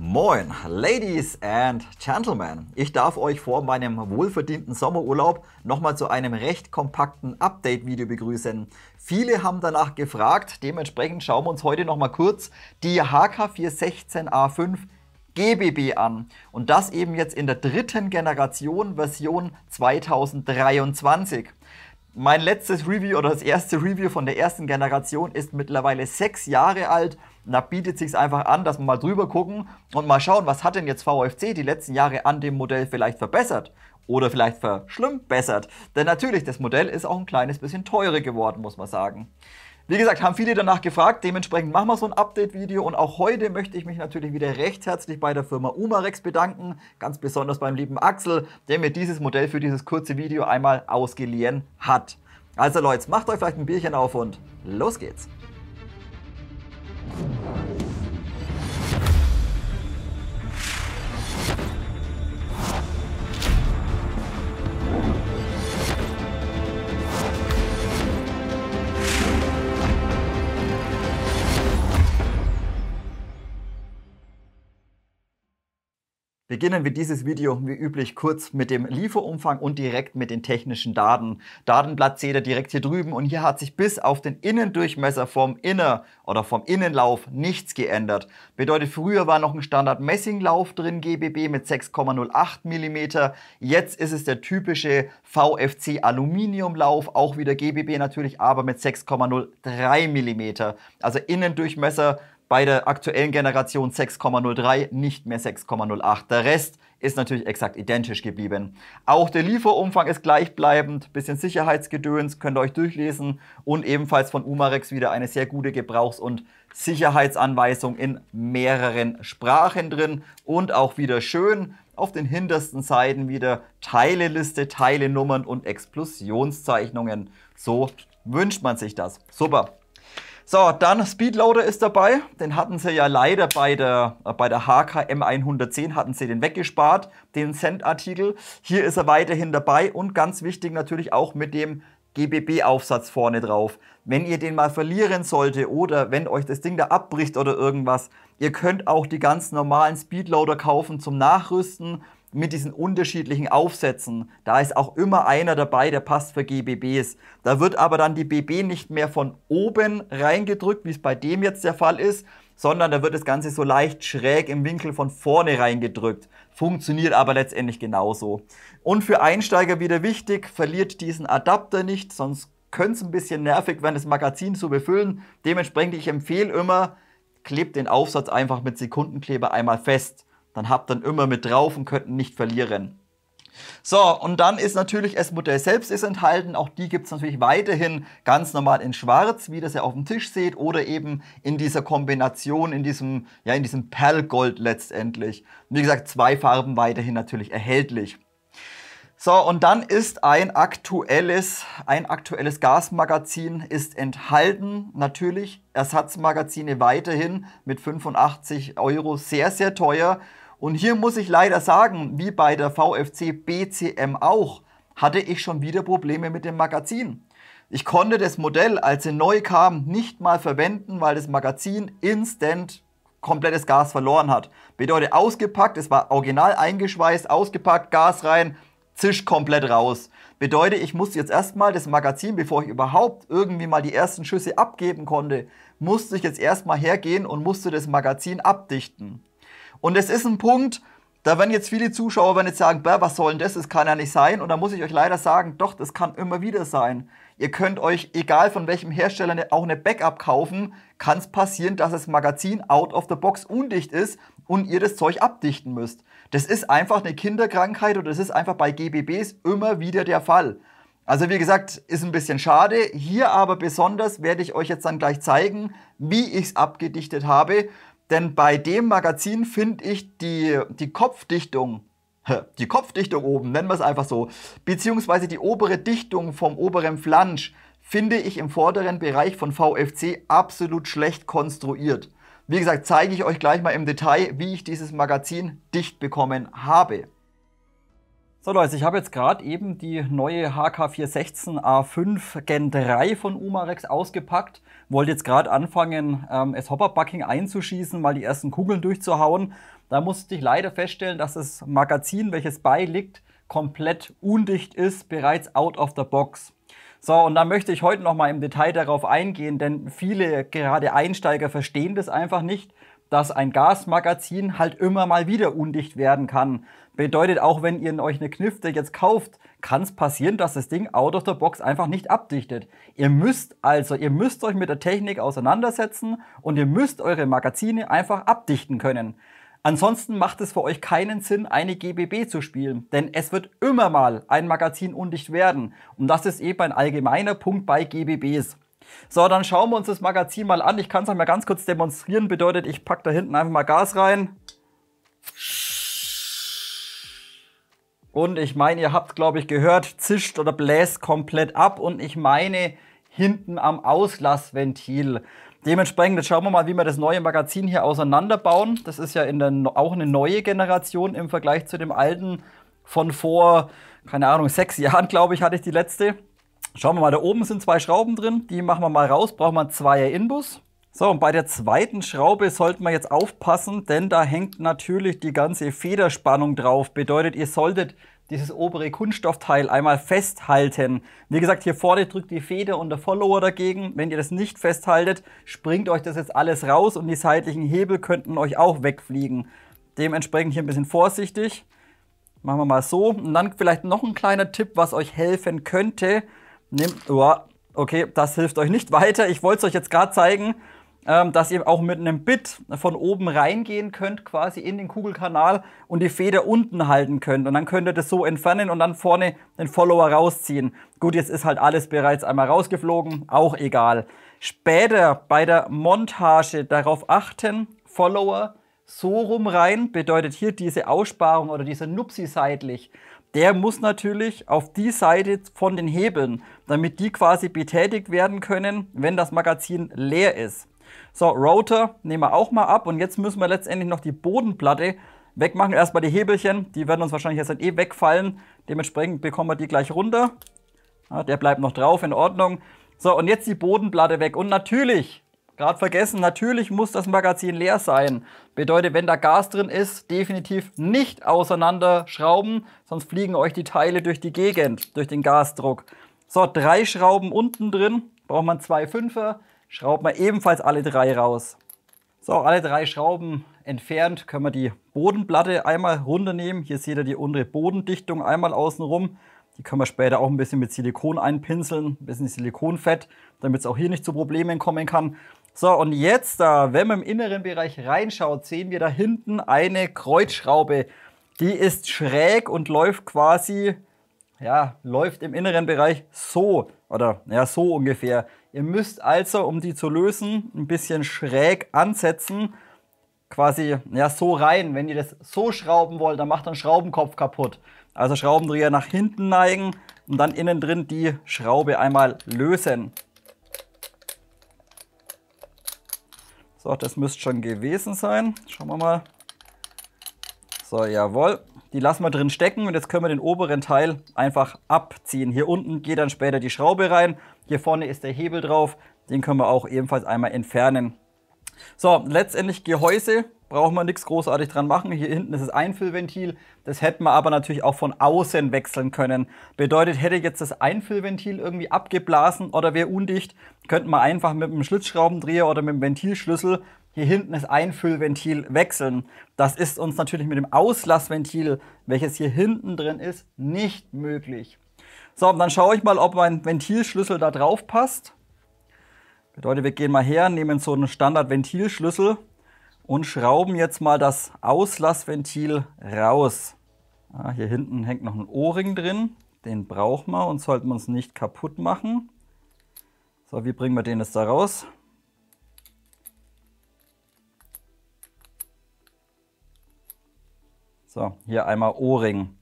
Moin, Ladies and Gentlemen. Ich darf euch vor meinem wohlverdienten Sommerurlaub nochmal zu einem recht kompakten Update-Video begrüßen. Viele haben danach gefragt, dementsprechend schauen wir uns heute nochmal kurz die HK416A5 GBB an. Und das eben jetzt in der dritten Generation Version 2023. Mein letztes Review oder das erste Review von der ersten Generation ist mittlerweile sechs Jahre alt. Da bietet sich einfach an, dass wir mal drüber gucken und mal schauen, was hat denn jetzt VFC die letzten Jahre an dem Modell vielleicht verbessert oder vielleicht verschlimmbessert. Denn natürlich, das Modell ist auch ein kleines bisschen teurer geworden, muss man sagen. Wie gesagt, haben viele danach gefragt, dementsprechend machen wir so ein Update-Video und auch heute möchte ich mich natürlich wieder recht herzlich bei der Firma Umarex bedanken, ganz besonders beim lieben Axel, der mir dieses Modell für dieses kurze Video einmal ausgeliehen hat. Also Leute, macht euch vielleicht ein Bierchen auf und los geht's! Beginnen wir dieses Video wie üblich kurz mit dem Lieferumfang und direkt mit den technischen Daten. Datenblatt seht ihr direkt hier drüben und hier hat sich bis auf den Innendurchmesser vom Inner oder vom Innenlauf nichts geändert. Bedeutet, früher war noch ein Standard Messinglauf drin, GBB mit 6,08 mm. Jetzt ist es der typische VFC Aluminiumlauf, auch wieder GBB natürlich, aber mit 6,03 mm. Also Innendurchmesser bei der aktuellen Generation 6,03 nicht mehr 6,08. Der Rest ist natürlich exakt identisch geblieben. Auch der Lieferumfang ist gleichbleibend, bisschen Sicherheitsgedöns könnt ihr euch durchlesen und ebenfalls von Umarex wieder eine sehr gute Gebrauchs- und Sicherheitsanweisung in mehreren Sprachen drin und auch wieder schön auf den hintersten Seiten wieder Teileliste, Teilenummern und Explosionszeichnungen. So wünscht man sich das. Super. So, dann Speedloader ist dabei. Den hatten sie ja leider bei der, äh, bei der HKM 110, hatten sie den weggespart, den Cent-Artikel. Hier ist er weiterhin dabei und ganz wichtig natürlich auch mit dem GBB-Aufsatz vorne drauf. Wenn ihr den mal verlieren sollte oder wenn euch das Ding da abbricht oder irgendwas, ihr könnt auch die ganz normalen Speedloader kaufen zum Nachrüsten mit diesen unterschiedlichen Aufsätzen. Da ist auch immer einer dabei, der passt für GBBs. Da wird aber dann die BB nicht mehr von oben reingedrückt, wie es bei dem jetzt der Fall ist, sondern da wird das Ganze so leicht schräg im Winkel von vorne reingedrückt. Funktioniert aber letztendlich genauso. Und für Einsteiger wieder wichtig, verliert diesen Adapter nicht, sonst könnte es ein bisschen nervig werden, das Magazin zu befüllen. Dementsprechend, ich empfehle immer, klebt den Aufsatz einfach mit Sekundenkleber einmal fest dann habt dann immer mit drauf und könnt nicht verlieren. So, und dann ist natürlich das Modell selbst ist enthalten. Auch die gibt es natürlich weiterhin ganz normal in Schwarz, wie das ihr auf dem Tisch seht, oder eben in dieser Kombination, in diesem, ja, in diesem Perlgold letztendlich. Wie gesagt, zwei Farben weiterhin natürlich erhältlich. So, und dann ist ein aktuelles, ein aktuelles Gasmagazin ist enthalten. Natürlich Ersatzmagazine weiterhin mit 85 Euro sehr, sehr teuer. Und hier muss ich leider sagen, wie bei der VFC BCM auch, hatte ich schon wieder Probleme mit dem Magazin. Ich konnte das Modell, als sie neu kam, nicht mal verwenden, weil das Magazin instant komplettes Gas verloren hat. Bedeutet ausgepackt, es war original eingeschweißt, ausgepackt, Gas rein, zisch komplett raus. Bedeutet, ich musste jetzt erstmal das Magazin, bevor ich überhaupt irgendwie mal die ersten Schüsse abgeben konnte, musste ich jetzt erstmal hergehen und musste das Magazin abdichten. Und es ist ein Punkt, da werden jetzt viele Zuschauer werden jetzt sagen, was soll denn das? Das kann ja nicht sein. Und da muss ich euch leider sagen, doch, das kann immer wieder sein. Ihr könnt euch, egal von welchem Hersteller, ne, auch eine Backup kaufen. Kann es passieren, dass das Magazin out of the box undicht ist und ihr das Zeug abdichten müsst. Das ist einfach eine Kinderkrankheit oder das ist einfach bei GBBs immer wieder der Fall. Also wie gesagt, ist ein bisschen schade. Hier aber besonders werde ich euch jetzt dann gleich zeigen, wie ich es abgedichtet habe. Denn bei dem Magazin finde ich die, die Kopfdichtung, die Kopfdichtung oben, nennen wir es einfach so, beziehungsweise die obere Dichtung vom oberen Flansch, finde ich im vorderen Bereich von VFC absolut schlecht konstruiert. Wie gesagt, zeige ich euch gleich mal im Detail, wie ich dieses Magazin dicht bekommen habe. So Leute, ich habe jetzt gerade eben die neue HK416A5 Gen 3 von Umarex ausgepackt. Wollte jetzt gerade anfangen, ähm, es Hopperbucking einzuschießen, mal die ersten Kugeln durchzuhauen. Da musste ich leider feststellen, dass das Magazin, welches beiliegt, komplett undicht ist, bereits out of the box. So, und da möchte ich heute nochmal im Detail darauf eingehen, denn viele gerade Einsteiger verstehen das einfach nicht, dass ein Gasmagazin halt immer mal wieder undicht werden kann. Bedeutet, auch wenn ihr euch eine Knifte jetzt kauft, kann es passieren, dass das Ding out of the box einfach nicht abdichtet. Ihr müsst also, ihr müsst euch mit der Technik auseinandersetzen und ihr müsst eure Magazine einfach abdichten können. Ansonsten macht es für euch keinen Sinn, eine GBB zu spielen, denn es wird immer mal ein Magazin undicht werden. Und das ist eben ein allgemeiner Punkt bei GBBs. So, dann schauen wir uns das Magazin mal an. Ich kann es euch mal ganz kurz demonstrieren. Bedeutet, ich packe da hinten einfach mal Gas rein. Sch und ich meine, ihr habt, glaube ich, gehört, zischt oder bläst komplett ab. Und ich meine, hinten am Auslassventil. Dementsprechend, jetzt schauen wir mal, wie wir das neue Magazin hier auseinanderbauen. Das ist ja in der, auch eine neue Generation im Vergleich zu dem alten von vor, keine Ahnung, sechs Jahren, glaube ich, hatte ich die letzte. Schauen wir mal, da oben sind zwei Schrauben drin. Die machen wir mal raus. Braucht man einen Zweier Inbus. So, und bei der zweiten Schraube sollte man jetzt aufpassen, denn da hängt natürlich die ganze Federspannung drauf. Bedeutet, ihr solltet dieses obere Kunststoffteil einmal festhalten. Wie gesagt, hier vorne drückt die Feder und der Follower dagegen. Wenn ihr das nicht festhaltet, springt euch das jetzt alles raus und die seitlichen Hebel könnten euch auch wegfliegen. Dementsprechend hier ein bisschen vorsichtig. Machen wir mal so. Und dann vielleicht noch ein kleiner Tipp, was euch helfen könnte. Nehmt, oh, okay, das hilft euch nicht weiter. Ich wollte es euch jetzt gerade zeigen. Ähm, dass ihr auch mit einem Bit von oben reingehen könnt, quasi in den Kugelkanal und die Feder unten halten könnt. Und dann könnt ihr das so entfernen und dann vorne den Follower rausziehen. Gut, jetzt ist halt alles bereits einmal rausgeflogen, auch egal. Später bei der Montage darauf achten, Follower so rum rein, bedeutet hier diese Aussparung oder dieser Nupsi seitlich. Der muss natürlich auf die Seite von den Hebeln, damit die quasi betätigt werden können, wenn das Magazin leer ist. So, Router nehmen wir auch mal ab und jetzt müssen wir letztendlich noch die Bodenplatte wegmachen. Erstmal die Hebelchen, die werden uns wahrscheinlich jetzt eh wegfallen. Dementsprechend bekommen wir die gleich runter. Ja, der bleibt noch drauf, in Ordnung. So, und jetzt die Bodenplatte weg. Und natürlich, gerade vergessen, natürlich muss das Magazin leer sein. Bedeutet, wenn da Gas drin ist, definitiv nicht auseinanderschrauben, sonst fliegen euch die Teile durch die Gegend, durch den Gasdruck. So, drei Schrauben unten drin, braucht man zwei Fünfer schrauben wir ebenfalls alle drei raus. So, alle drei Schrauben entfernt können wir die Bodenplatte einmal runternehmen. Hier seht ihr die untere Bodendichtung einmal außenrum. Die können wir später auch ein bisschen mit Silikon einpinseln, ein bisschen Silikonfett, damit es auch hier nicht zu Problemen kommen kann. So, und jetzt, da, wenn man im inneren Bereich reinschaut, sehen wir da hinten eine Kreuzschraube. Die ist schräg und läuft quasi, ja, läuft im inneren Bereich so, oder ja, so ungefähr. Ihr müsst also, um die zu lösen, ein bisschen schräg ansetzen. Quasi ja, so rein. Wenn ihr das so schrauben wollt, dann macht ihr einen Schraubenkopf kaputt. Also Schraubendreher nach hinten neigen und dann innen drin die Schraube einmal lösen. So, das müsste schon gewesen sein. Schauen wir mal. So, jawohl. Die lassen wir drin stecken und jetzt können wir den oberen Teil einfach abziehen. Hier unten geht dann später die Schraube rein hier vorne ist der Hebel drauf. Den können wir auch ebenfalls einmal entfernen. So, letztendlich Gehäuse braucht man nichts großartig dran machen. Hier hinten ist das Einfüllventil. Das hätten wir aber natürlich auch von außen wechseln können. Bedeutet, hätte jetzt das Einfüllventil irgendwie abgeblasen oder wäre undicht, könnten wir einfach mit einem Schlitzschraubendreher oder mit einem Ventilschlüssel hier hinten das Einfüllventil wechseln. Das ist uns natürlich mit dem Auslassventil, welches hier hinten drin ist, nicht möglich. So, dann schaue ich mal, ob mein Ventilschlüssel da drauf passt. Bedeutet, wir gehen mal her, nehmen so einen Standard-Ventilschlüssel und schrauben jetzt mal das Auslassventil raus. Ah, hier hinten hängt noch ein O-Ring drin. Den brauchen wir und sollten wir uns nicht kaputt machen. So, wie bringen wir den jetzt da raus? So, hier einmal O-Ring.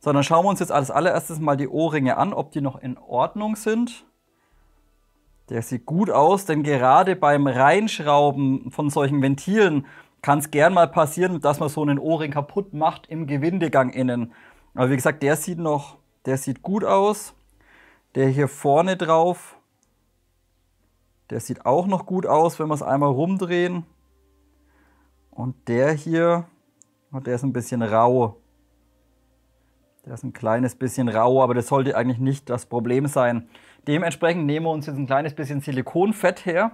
So, dann schauen wir uns jetzt als allererstes mal die Ohrringe an, ob die noch in Ordnung sind. Der sieht gut aus, denn gerade beim Reinschrauben von solchen Ventilen kann es gern mal passieren, dass man so einen Ohrring kaputt macht im Gewindegang innen. Aber wie gesagt, der sieht noch, der sieht gut aus. Der hier vorne drauf, der sieht auch noch gut aus, wenn wir es einmal rumdrehen. Und der hier, oh, der ist ein bisschen rau. Der ist ein kleines bisschen rau, aber das sollte eigentlich nicht das Problem sein. Dementsprechend nehmen wir uns jetzt ein kleines bisschen Silikonfett her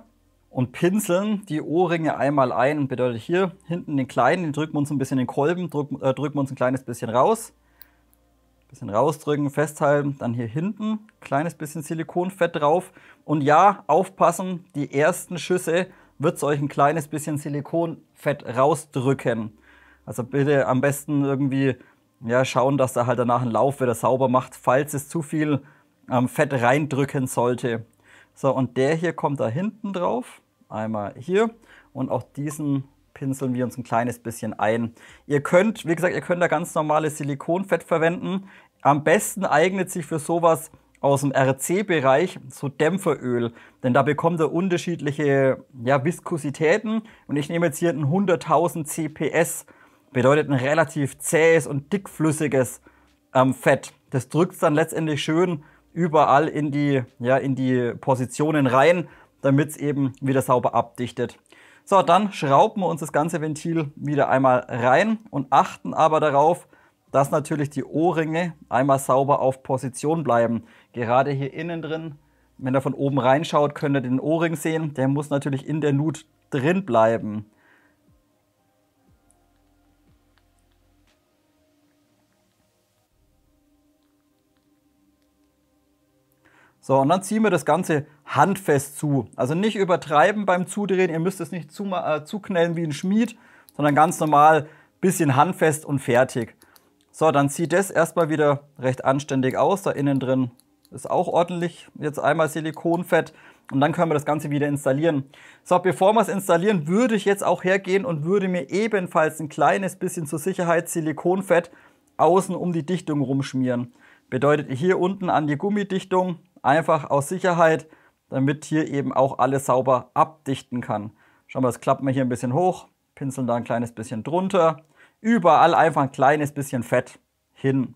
und pinseln die Ohrringe einmal ein. Bedeutet hier hinten den kleinen, den drücken wir uns ein bisschen in den Kolben, drücken, äh, drücken wir uns ein kleines bisschen raus. Ein Bisschen rausdrücken, festhalten, dann hier hinten ein kleines bisschen Silikonfett drauf. Und ja, aufpassen, die ersten Schüsse wird es euch ein kleines bisschen Silikonfett rausdrücken. Also bitte am besten irgendwie ja, schauen, dass er halt danach einen Lauf wieder sauber macht, falls es zu viel ähm, Fett reindrücken sollte. So, und der hier kommt da hinten drauf. Einmal hier. Und auch diesen pinseln wir uns ein kleines bisschen ein. Ihr könnt, wie gesagt, ihr könnt da ganz normales Silikonfett verwenden. Am besten eignet sich für sowas aus dem RC-Bereich so Dämpferöl, denn da bekommt ihr unterschiedliche ja, Viskositäten und ich nehme jetzt hier ein 100.000 CPS bedeutet ein relativ zähes und dickflüssiges ähm, Fett. Das drückt es dann letztendlich schön überall in die, ja, in die Positionen rein, damit es eben wieder sauber abdichtet. So, dann schrauben wir uns das ganze Ventil wieder einmal rein und achten aber darauf, dass natürlich die O-Ringe einmal sauber auf Position bleiben. Gerade hier innen drin, wenn ihr von oben reinschaut, könnt ihr den O-Ring sehen. Der muss natürlich in der Nut drin bleiben. So, und dann ziehen wir das Ganze handfest zu. Also nicht übertreiben beim Zudrehen, ihr müsst es nicht zu, äh, zuknellen wie ein Schmied, sondern ganz normal, bisschen handfest und fertig. So, dann sieht das erstmal wieder recht anständig aus. Da innen drin ist auch ordentlich jetzt einmal Silikonfett und dann können wir das Ganze wieder installieren. So, bevor wir es installieren, würde ich jetzt auch hergehen und würde mir ebenfalls ein kleines bisschen zur Sicherheit Silikonfett außen um die Dichtung rumschmieren. Bedeutet hier unten an die Gummidichtung Einfach aus Sicherheit, damit hier eben auch alles sauber abdichten kann. Schauen wir, das klappen wir hier ein bisschen hoch, pinseln da ein kleines bisschen drunter. Überall einfach ein kleines bisschen Fett hin.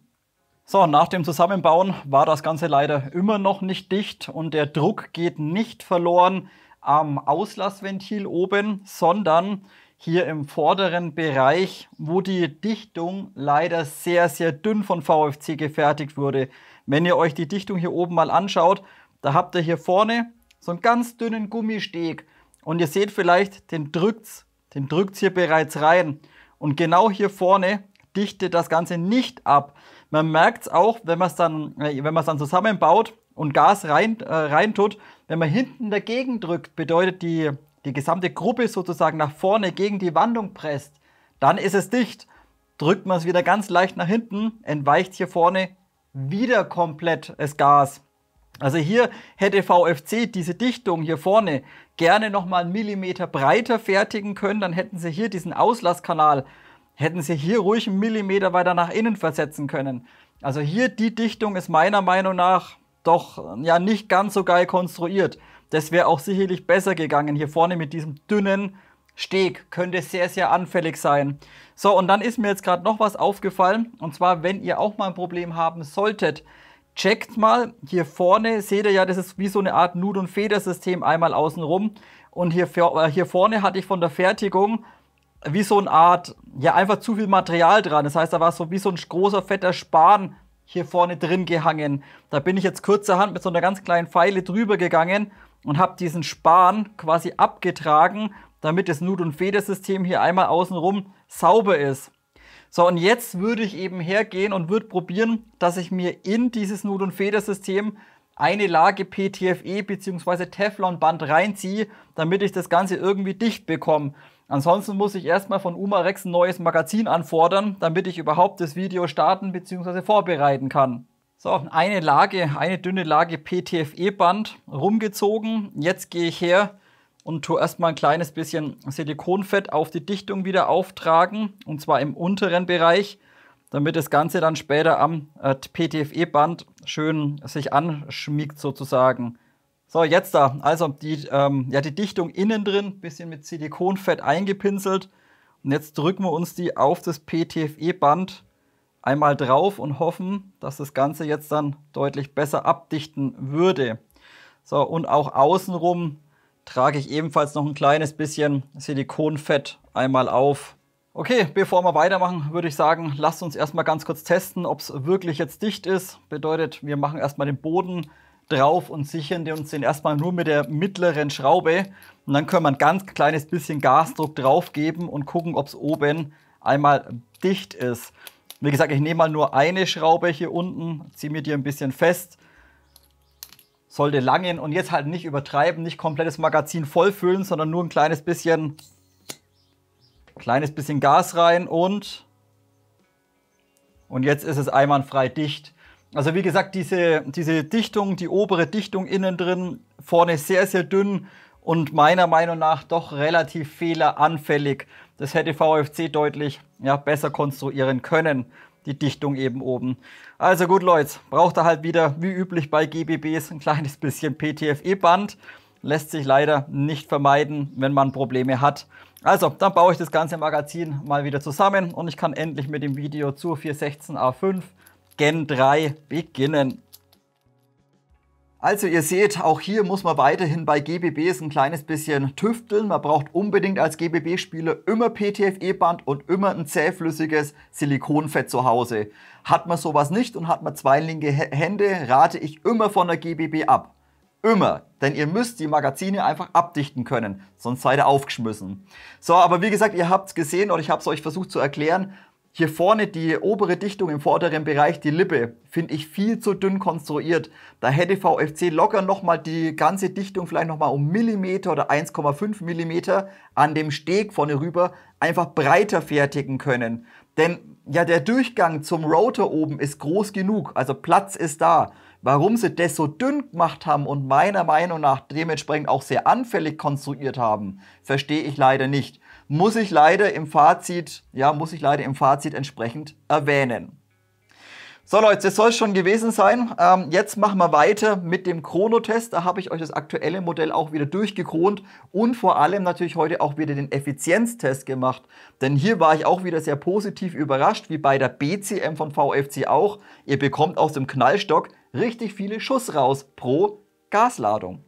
So, nach dem Zusammenbauen war das Ganze leider immer noch nicht dicht und der Druck geht nicht verloren am Auslassventil oben, sondern hier im vorderen Bereich, wo die Dichtung leider sehr, sehr dünn von VFC gefertigt wurde. Wenn ihr euch die Dichtung hier oben mal anschaut, da habt ihr hier vorne so einen ganz dünnen Gummisteg. Und ihr seht vielleicht, den drückt's, den drückt's hier bereits rein. Und genau hier vorne dichtet das Ganze nicht ab. Man merkt es auch, wenn man es dann, äh, wenn dann zusammenbaut und Gas rein, äh, reintut. Wenn man hinten dagegen drückt, bedeutet die, die gesamte Gruppe sozusagen nach vorne gegen die Wandung presst, dann ist es dicht. Drückt man es wieder ganz leicht nach hinten, entweicht hier vorne wieder komplett das äh, Gas. Also hier hätte VFC diese Dichtung hier vorne gerne nochmal einen Millimeter breiter fertigen können, dann hätten sie hier diesen Auslasskanal, hätten sie hier ruhig einen Millimeter weiter nach innen versetzen können. Also hier die Dichtung ist meiner Meinung nach doch ja nicht ganz so geil konstruiert. Das wäre auch sicherlich besser gegangen. Hier vorne mit diesem dünnen Steg könnte sehr, sehr anfällig sein. So, und dann ist mir jetzt gerade noch was aufgefallen. Und zwar, wenn ihr auch mal ein Problem haben solltet, checkt mal. Hier vorne seht ihr ja, das ist wie so eine Art Nut- und Federsystem einmal außenrum. Und hier, äh, hier vorne hatte ich von der Fertigung wie so eine Art, ja einfach zu viel Material dran. Das heißt, da war so wie so ein großer, fetter Span hier vorne drin gehangen. Da bin ich jetzt kurzerhand mit so einer ganz kleinen Pfeile drüber gegangen und habe diesen Span quasi abgetragen damit das Nut- und Federsystem hier einmal außenrum sauber ist. So, und jetzt würde ich eben hergehen und würde probieren, dass ich mir in dieses Nut- und Federsystem eine Lage PTFE bzw. Teflonband reinziehe, damit ich das Ganze irgendwie dicht bekomme. Ansonsten muss ich erstmal von Umarex ein neues Magazin anfordern, damit ich überhaupt das Video starten bzw. vorbereiten kann. So, eine Lage, eine dünne Lage PTFE-Band rumgezogen. Jetzt gehe ich her und tue erstmal ein kleines bisschen Silikonfett auf die Dichtung wieder auftragen und zwar im unteren Bereich, damit das Ganze dann später am äh, PTFE-Band schön sich anschmiegt sozusagen. So, jetzt da. Also die, ähm, ja, die Dichtung innen drin, bisschen mit Silikonfett eingepinselt. Und jetzt drücken wir uns die auf das PTFE-Band einmal drauf und hoffen, dass das Ganze jetzt dann deutlich besser abdichten würde. So, und auch außenrum trage ich ebenfalls noch ein kleines bisschen Silikonfett einmal auf. Okay, bevor wir weitermachen, würde ich sagen, lasst uns erstmal ganz kurz testen, ob es wirklich jetzt dicht ist. Bedeutet, wir machen erstmal den Boden drauf und sichern uns den erstmal nur mit der mittleren Schraube. Und dann können wir ein ganz kleines bisschen Gasdruck drauf geben und gucken, ob es oben einmal dicht ist. Wie gesagt, ich nehme mal nur eine Schraube hier unten, ziehe mir die ein bisschen fest sollte langen und jetzt halt nicht übertreiben, nicht komplettes Magazin vollfüllen, sondern nur ein kleines bisschen, kleines bisschen Gas rein und, und jetzt ist es einwandfrei dicht. Also wie gesagt, diese, diese Dichtung, die obere Dichtung innen drin, vorne sehr, sehr dünn und meiner Meinung nach doch relativ fehleranfällig. Das hätte VFC deutlich ja, besser konstruieren können die Dichtung eben oben. Also gut, Leute, braucht er halt wieder, wie üblich bei GBBs, ein kleines bisschen PTFE-Band. Lässt sich leider nicht vermeiden, wenn man Probleme hat. Also, dann baue ich das ganze Magazin mal wieder zusammen und ich kann endlich mit dem Video zur 416A5 Gen 3 beginnen. Also ihr seht, auch hier muss man weiterhin bei GBBs ein kleines bisschen tüfteln. Man braucht unbedingt als GBB-Spieler immer PTFE-Band und immer ein zähflüssiges Silikonfett zu Hause. Hat man sowas nicht und hat man zwei linke Hände, rate ich immer von der GBB ab. Immer. Denn ihr müsst die Magazine einfach abdichten können, sonst seid ihr aufgeschmissen. So, aber wie gesagt, ihr habt's gesehen und ich hab's euch versucht zu erklären. Hier vorne die obere Dichtung im vorderen Bereich, die Lippe, finde ich viel zu dünn konstruiert. Da hätte VFC locker nochmal die ganze Dichtung vielleicht nochmal um Millimeter oder 1,5 Millimeter an dem Steg vorne rüber einfach breiter fertigen können. Denn ja, der Durchgang zum Rotor oben ist groß genug, also Platz ist da. Warum sie das so dünn gemacht haben und meiner Meinung nach dementsprechend auch sehr anfällig konstruiert haben, verstehe ich leider nicht muss ich leider im Fazit, ja, muss ich leider im Fazit entsprechend erwähnen. So Leute, das soll es schon gewesen sein. Ähm, jetzt machen wir weiter mit dem Chronotest. Da habe ich euch das aktuelle Modell auch wieder durchgekront und vor allem natürlich heute auch wieder den Effizienztest gemacht. Denn hier war ich auch wieder sehr positiv überrascht, wie bei der BCM von VFC auch. Ihr bekommt aus dem Knallstock richtig viele Schuss raus pro Gasladung.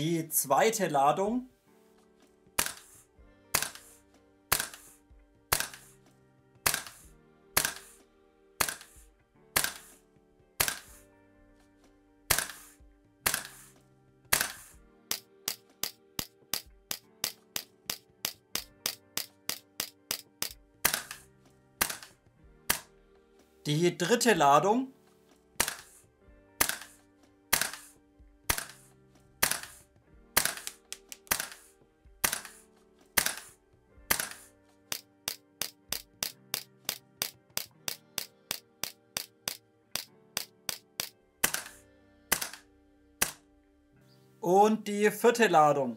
Die zweite Ladung. Die dritte Ladung. die vierte Ladung.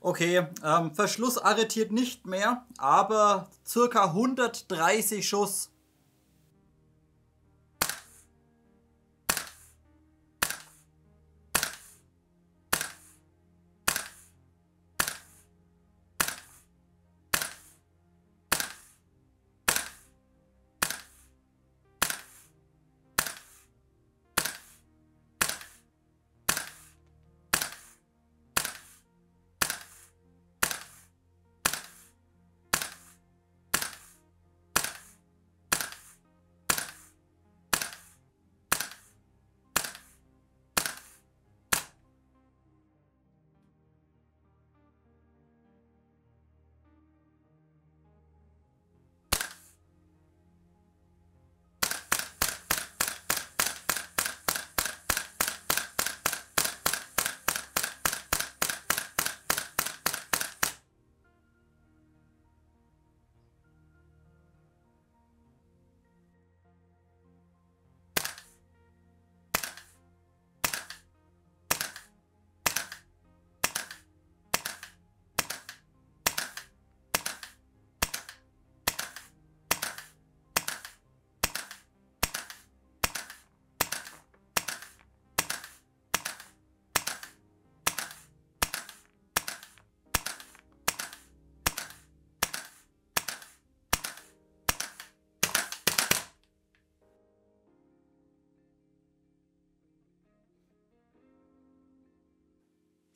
Okay, ähm, Verschluss arretiert nicht mehr, aber circa 130 Schuss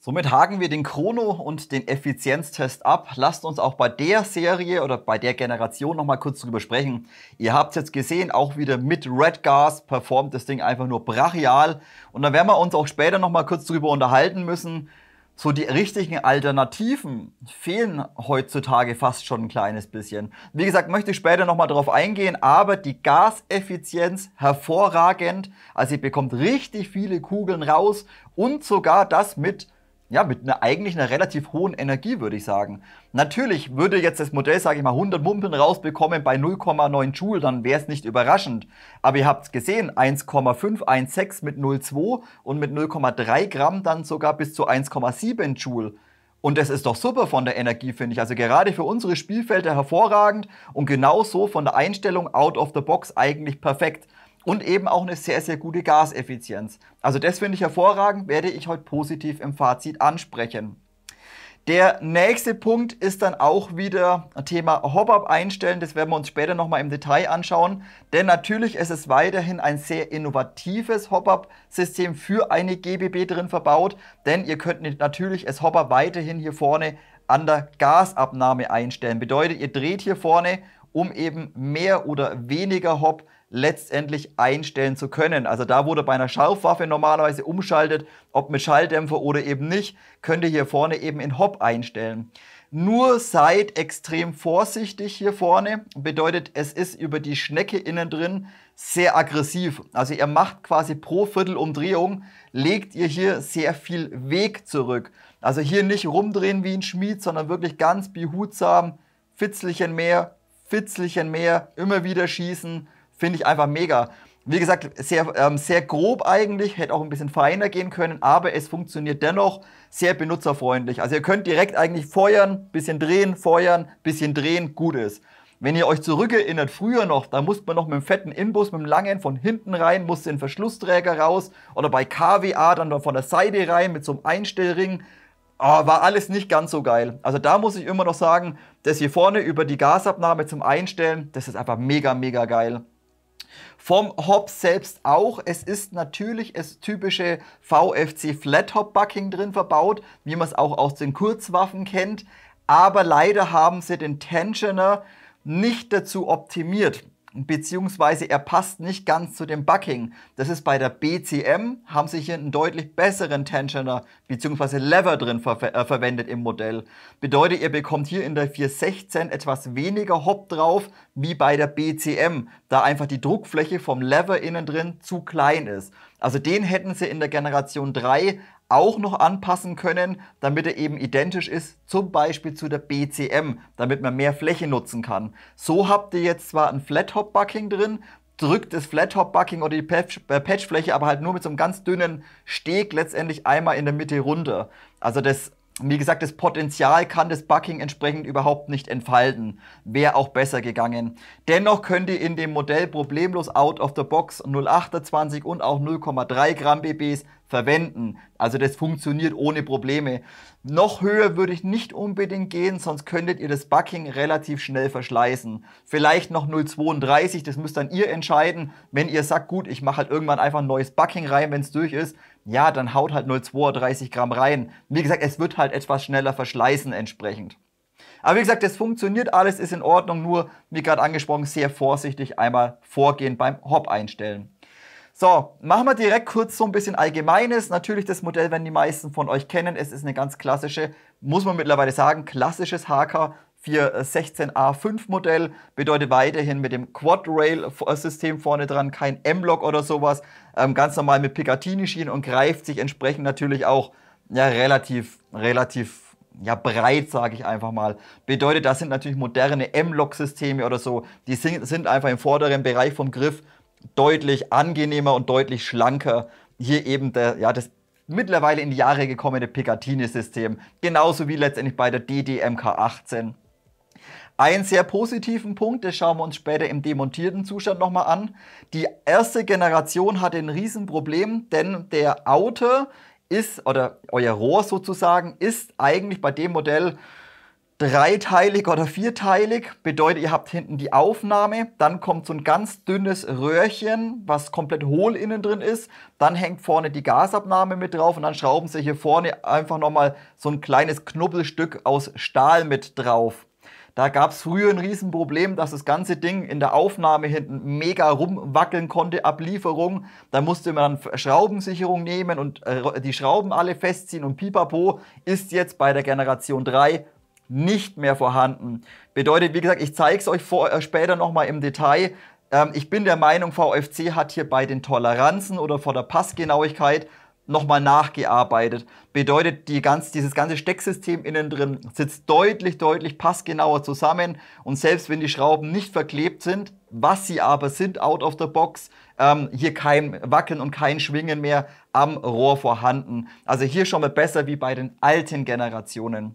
Somit haken wir den Chrono und den Effizienztest ab. Lasst uns auch bei der Serie oder bei der Generation nochmal kurz drüber sprechen. Ihr habt es jetzt gesehen, auch wieder mit Red Gas performt das Ding einfach nur brachial. Und da werden wir uns auch später nochmal kurz drüber unterhalten müssen. So die richtigen Alternativen fehlen heutzutage fast schon ein kleines bisschen. Wie gesagt, möchte ich später nochmal drauf eingehen, aber die Gaseffizienz hervorragend. Also ihr bekommt richtig viele Kugeln raus und sogar das mit ja, mit einer, eigentlich einer relativ hohen Energie, würde ich sagen. Natürlich würde jetzt das Modell, sage ich mal, 100 Mumpeln rausbekommen bei 0,9 Joule, dann wäre es nicht überraschend. Aber ihr habt gesehen, 1,516 mit 0,2 und mit 0,3 Gramm dann sogar bis zu 1,7 Joule. Und das ist doch super von der Energie, finde ich. Also gerade für unsere Spielfelder hervorragend und genauso von der Einstellung out of the box eigentlich perfekt und eben auch eine sehr, sehr gute Gaseffizienz. Also das finde ich hervorragend, werde ich heute positiv im Fazit ansprechen. Der nächste Punkt ist dann auch wieder Thema Hop-Up einstellen. Das werden wir uns später nochmal im Detail anschauen. Denn natürlich ist es weiterhin ein sehr innovatives Hop-Up-System für eine GBB drin verbaut. Denn ihr könnt natürlich das Hop-Up weiterhin hier vorne an der Gasabnahme einstellen. Bedeutet, ihr dreht hier vorne, um eben mehr oder weniger Hop letztendlich einstellen zu können. Also da wurde bei einer Scharfwaffe normalerweise umschaltet, ob mit Schalldämpfer oder eben nicht, könnt ihr hier vorne eben in Hop einstellen. Nur seid extrem vorsichtig hier vorne, bedeutet es ist über die Schnecke innen drin sehr aggressiv. Also ihr macht quasi pro Viertelumdrehung, legt ihr hier sehr viel Weg zurück. Also hier nicht rumdrehen wie ein Schmied, sondern wirklich ganz behutsam, Fitzelchen mehr, Fitzelchen mehr, immer wieder schießen, Finde ich einfach mega. Wie gesagt, sehr, ähm, sehr grob eigentlich, hätte auch ein bisschen feiner gehen können, aber es funktioniert dennoch sehr benutzerfreundlich. Also ihr könnt direkt eigentlich feuern, bisschen drehen, feuern, bisschen drehen, gut ist. Wenn ihr euch zurückerinnert, früher noch, da musste man noch mit dem fetten Inbus, mit dem langen von hinten rein, musste den Verschlussträger raus oder bei KWA dann noch von der Seite rein mit so einem Einstellring. Oh, war alles nicht ganz so geil. Also da muss ich immer noch sagen, das hier vorne über die Gasabnahme zum Einstellen, das ist einfach mega, mega geil vom Hop selbst auch. Es ist natürlich das typische VFC Flat Hop Bucking drin verbaut, wie man es auch aus den Kurzwaffen kennt. Aber leider haben sie den Tensioner nicht dazu optimiert beziehungsweise er passt nicht ganz zu dem Bucking. Das ist bei der BCM, haben sie hier einen deutlich besseren Tensioner beziehungsweise Lever drin ver äh, verwendet im Modell. Bedeutet, ihr bekommt hier in der 416 etwas weniger Hop drauf wie bei der BCM, da einfach die Druckfläche vom Lever innen drin zu klein ist. Also den hätten sie in der Generation 3 auch noch anpassen können, damit er eben identisch ist, zum Beispiel zu der BCM, damit man mehr Fläche nutzen kann. So habt ihr jetzt zwar ein Flat-Hop-Bucking drin, drückt das Flat-Hop-Bucking oder die äh, Patch-Fläche aber halt nur mit so einem ganz dünnen Steg letztendlich einmal in der Mitte runter. Also das, wie gesagt, das Potenzial kann das Bucking entsprechend überhaupt nicht entfalten. Wäre auch besser gegangen. Dennoch könnt ihr in dem Modell problemlos out of the box 0,28 und auch 0,3 Gramm BBs verwenden. Also das funktioniert ohne Probleme. Noch höher würde ich nicht unbedingt gehen, sonst könntet ihr das Bucking relativ schnell verschleißen. Vielleicht noch 0,32, das müsst dann ihr entscheiden. Wenn ihr sagt, gut, ich mache halt irgendwann einfach ein neues Bucking rein, wenn es durch ist, ja, dann haut halt 0,32 Gramm rein. Wie gesagt, es wird halt etwas schneller verschleißen entsprechend. Aber wie gesagt, das funktioniert alles, ist in Ordnung, nur, wie gerade angesprochen, sehr vorsichtig einmal vorgehen beim Hop einstellen. So, machen wir direkt kurz so ein bisschen Allgemeines. Natürlich das Modell werden die meisten von euch kennen. Es ist eine ganz klassische, muss man mittlerweile sagen, klassisches HK 416A5 Modell. Bedeutet weiterhin mit dem Quad-Rail-System vorne dran, kein M-Lock oder sowas. Ähm, ganz normal mit Picatinny-Schienen und greift sich entsprechend natürlich auch ja, relativ, relativ ja, breit, sage ich einfach mal. Bedeutet, das sind natürlich moderne M-Lock-Systeme oder so. Die sind, sind einfach im vorderen Bereich vom Griff deutlich angenehmer und deutlich schlanker. Hier eben der, ja, das mittlerweile in die Jahre gekommene Picatinny-System, genauso wie letztendlich bei der DDMK18. Einen sehr positiven Punkt, das schauen wir uns später im demontierten Zustand nochmal an. Die erste Generation hatte ein Riesenproblem, denn der Auto ist, oder euer Rohr sozusagen, ist eigentlich bei dem Modell dreiteilig oder vierteilig. Bedeutet, ihr habt hinten die Aufnahme, dann kommt so ein ganz dünnes Röhrchen, was komplett hohl innen drin ist. Dann hängt vorne die Gasabnahme mit drauf und dann schrauben sie hier vorne einfach nochmal so ein kleines Knubbelstück aus Stahl mit drauf. Da gab es früher ein Riesenproblem, dass das ganze Ding in der Aufnahme hinten mega rumwackeln konnte ab Lieferung. Da musste man dann Schraubensicherung nehmen und äh, die Schrauben alle festziehen und pipapo ist jetzt bei der Generation 3 nicht mehr vorhanden. Bedeutet, wie gesagt, ich zeige es euch vor, äh, später nochmal im Detail. Ähm, ich bin der Meinung, VFC hat hier bei den Toleranzen oder vor der Passgenauigkeit nochmal nachgearbeitet. Bedeutet, die ganz, dieses ganze Stecksystem innen drin sitzt deutlich, deutlich passgenauer zusammen. Und selbst wenn die Schrauben nicht verklebt sind, was sie aber sind, out of the box, ähm, hier kein Wackeln und kein Schwingen mehr am Rohr vorhanden. Also hier schon mal besser wie bei den alten Generationen.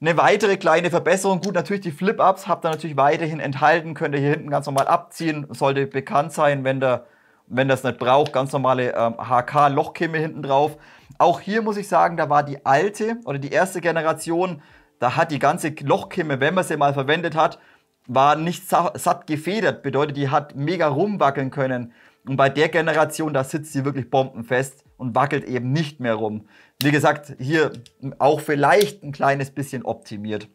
Eine weitere kleine Verbesserung, gut, natürlich die Flip-Ups habt ihr natürlich weiterhin enthalten, könnt ihr hier hinten ganz normal abziehen, sollte bekannt sein, wenn der wenn das nicht braucht, ganz normale ähm, HK-Lochkimme hinten drauf. Auch hier muss ich sagen, da war die alte oder die erste Generation, da hat die ganze Lochkimme, wenn man sie mal verwendet hat, war nicht sa satt gefedert. Bedeutet, die hat mega rumwackeln können. Und bei der Generation, da sitzt sie wirklich bombenfest und wackelt eben nicht mehr rum. Wie gesagt, hier auch vielleicht ein kleines bisschen optimiert.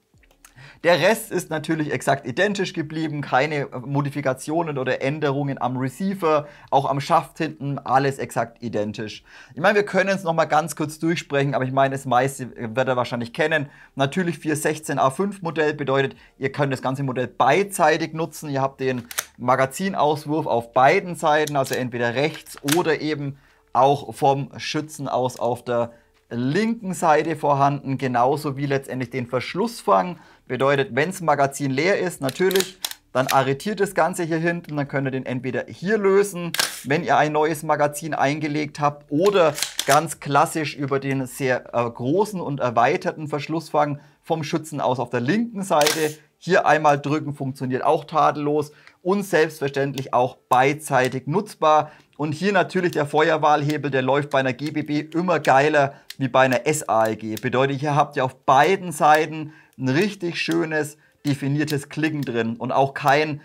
Der Rest ist natürlich exakt identisch geblieben, keine äh, Modifikationen oder Änderungen am Receiver, auch am Schaft hinten, alles exakt identisch. Ich meine, wir können es nochmal ganz kurz durchsprechen, aber ich meine, das meiste äh, wird er wahrscheinlich kennen. Natürlich 416A5 Modell bedeutet, ihr könnt das ganze Modell beidseitig nutzen. Ihr habt den Magazinauswurf auf beiden Seiten, also entweder rechts oder eben auch vom Schützen aus auf der linken Seite vorhanden, genauso wie letztendlich den Verschlussfang. Bedeutet, wenn das Magazin leer ist, natürlich, dann arretiert das Ganze hier hinten, dann könnt ihr den entweder hier lösen, wenn ihr ein neues Magazin eingelegt habt, oder ganz klassisch über den sehr äh, großen und erweiterten Verschlussfang vom Schützen aus auf der linken Seite. Hier einmal drücken, funktioniert auch tadellos und selbstverständlich auch beidseitig nutzbar. Und hier natürlich der Feuerwahlhebel, der läuft bei einer GBB immer geiler wie bei einer SAEG. Bedeutet, hier habt ihr auf beiden Seiten ein richtig schönes, definiertes Klicken drin und auch kein,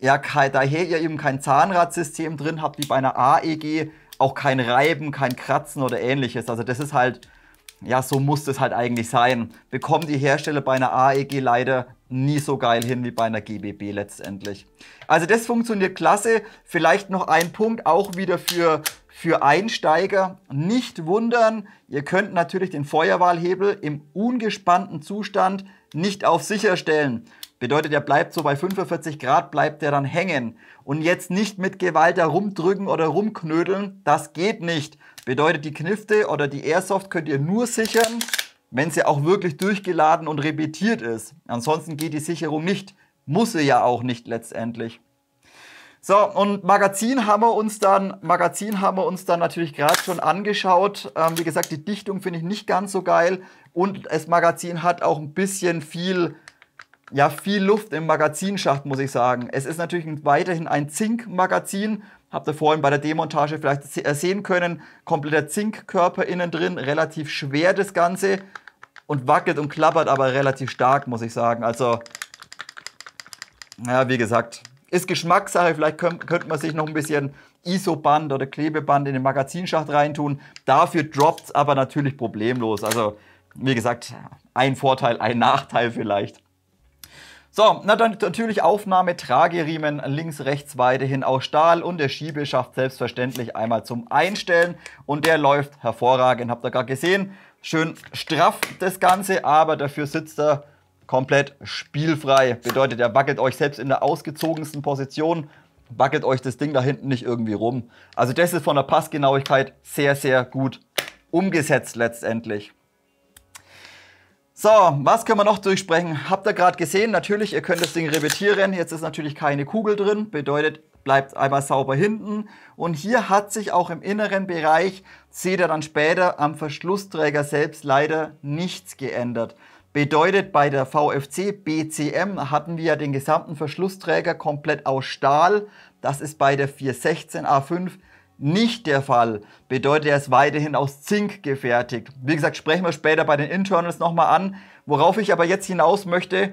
ja, kein, daher ihr eben kein Zahnradsystem drin habt wie bei einer AEG, auch kein Reiben, kein Kratzen oder ähnliches. Also das ist halt ja, so muss es halt eigentlich sein. Bekommen die Hersteller bei einer AEG leider nie so geil hin wie bei einer GBB letztendlich. Also das funktioniert klasse. Vielleicht noch ein Punkt, auch wieder für, für Einsteiger. Nicht wundern, ihr könnt natürlich den Feuerwahlhebel im ungespannten Zustand nicht auf sicher stellen. Bedeutet, er bleibt so bei 45 Grad, bleibt er dann hängen. Und jetzt nicht mit Gewalt herumdrücken oder rumknödeln, das geht nicht. Bedeutet, die Knifte oder die Airsoft könnt ihr nur sichern, wenn sie auch wirklich durchgeladen und repetiert ist. Ansonsten geht die Sicherung nicht. Muss sie ja auch nicht letztendlich. So, und Magazin haben wir uns dann, Magazin haben wir uns dann natürlich gerade schon angeschaut. Ähm, wie gesagt, die Dichtung finde ich nicht ganz so geil. Und das Magazin hat auch ein bisschen viel ja, viel Luft im Magazinschacht, muss ich sagen. Es ist natürlich weiterhin ein Zinkmagazin. Habt ihr vorhin bei der Demontage vielleicht äh, sehen können. Kompletter Zinkkörper innen drin, relativ schwer das Ganze und wackelt und klappert aber relativ stark, muss ich sagen. Also, naja, wie gesagt, ist Geschmackssache. Vielleicht könnte könnt man sich noch ein bisschen Isoband oder Klebeband in den Magazinschacht reintun. Dafür droppt es aber natürlich problemlos. Also, wie gesagt, ein Vorteil, ein Nachteil vielleicht. So, na dann natürlich Aufnahme, Trageriemen links, rechts weiterhin aus Stahl und der Schiebeschaft selbstverständlich einmal zum Einstellen und der läuft hervorragend, habt ihr gerade gesehen. Schön straff das Ganze, aber dafür sitzt er komplett spielfrei. Bedeutet, er wackelt euch selbst in der ausgezogensten Position, wackelt euch das Ding da hinten nicht irgendwie rum. Also das ist von der Passgenauigkeit sehr, sehr gut umgesetzt letztendlich. So, was können wir noch durchsprechen? Habt ihr gerade gesehen, natürlich, ihr könnt das Ding revetieren. Jetzt ist natürlich keine Kugel drin, bedeutet, bleibt einmal sauber hinten. Und hier hat sich auch im inneren Bereich, seht ihr dann später, am Verschlussträger selbst leider nichts geändert. Bedeutet bei der VFC BCM hatten wir ja den gesamten Verschlussträger komplett aus Stahl. Das ist bei der 416A5 nicht der Fall, bedeutet er ist weiterhin aus Zink gefertigt. Wie gesagt, sprechen wir später bei den Internals nochmal an. Worauf ich aber jetzt hinaus möchte,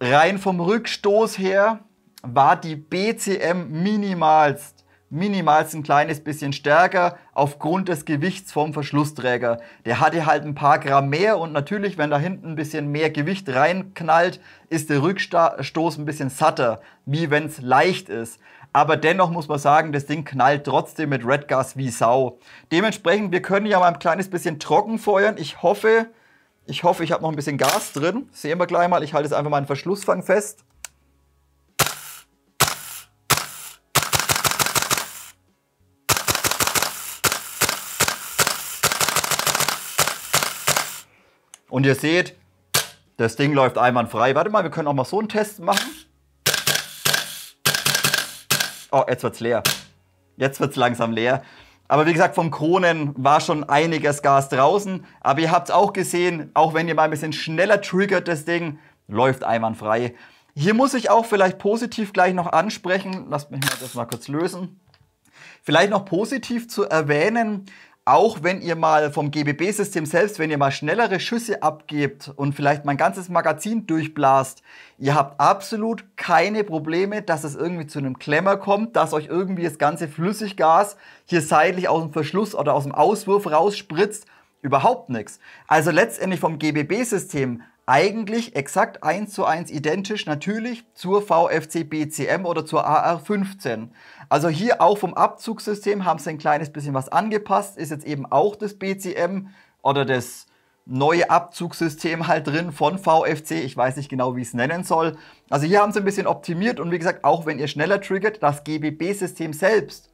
rein vom Rückstoß her war die BCM minimalst, minimalst ein kleines bisschen stärker aufgrund des Gewichts vom Verschlussträger. Der hatte halt ein paar Gramm mehr und natürlich, wenn da hinten ein bisschen mehr Gewicht reinknallt, ist der Rückstoß ein bisschen satter, wie wenn es leicht ist. Aber dennoch muss man sagen, das Ding knallt trotzdem mit Redgas wie Sau. Dementsprechend, wir können ja mal ein kleines bisschen trocken feuern. Ich hoffe, ich hoffe, ich habe noch ein bisschen Gas drin. Sehen wir gleich mal. Ich halte jetzt einfach mal einen Verschlussfang fest. Und ihr seht, das Ding läuft einwandfrei. Warte mal, wir können auch mal so einen Test machen. Oh, jetzt wird's leer. Jetzt wird's langsam leer. Aber wie gesagt, vom Kronen war schon einiges Gas draußen. Aber ihr habt auch gesehen, auch wenn ihr mal ein bisschen schneller triggert, das Ding läuft einwandfrei. Hier muss ich auch vielleicht positiv gleich noch ansprechen. Lasst mich mal das mal kurz lösen. Vielleicht noch positiv zu erwähnen, auch wenn ihr mal vom GBB-System selbst, wenn ihr mal schnellere Schüsse abgebt und vielleicht mein ganzes Magazin durchblast, ihr habt absolut keine Probleme, dass es irgendwie zu einem Klemmer kommt, dass euch irgendwie das ganze Flüssiggas hier seitlich aus dem Verschluss oder aus dem Auswurf rausspritzt. Überhaupt nichts. Also letztendlich vom GBB-System eigentlich exakt eins zu eins identisch natürlich zur VFC BCM oder zur AR15. Also hier auch vom Abzugssystem haben sie ein kleines bisschen was angepasst. Ist jetzt eben auch das BCM oder das neue Abzugssystem halt drin von VFC. Ich weiß nicht genau, wie ich es nennen soll. Also hier haben sie ein bisschen optimiert und wie gesagt, auch wenn ihr schneller triggert, das GBB-System selbst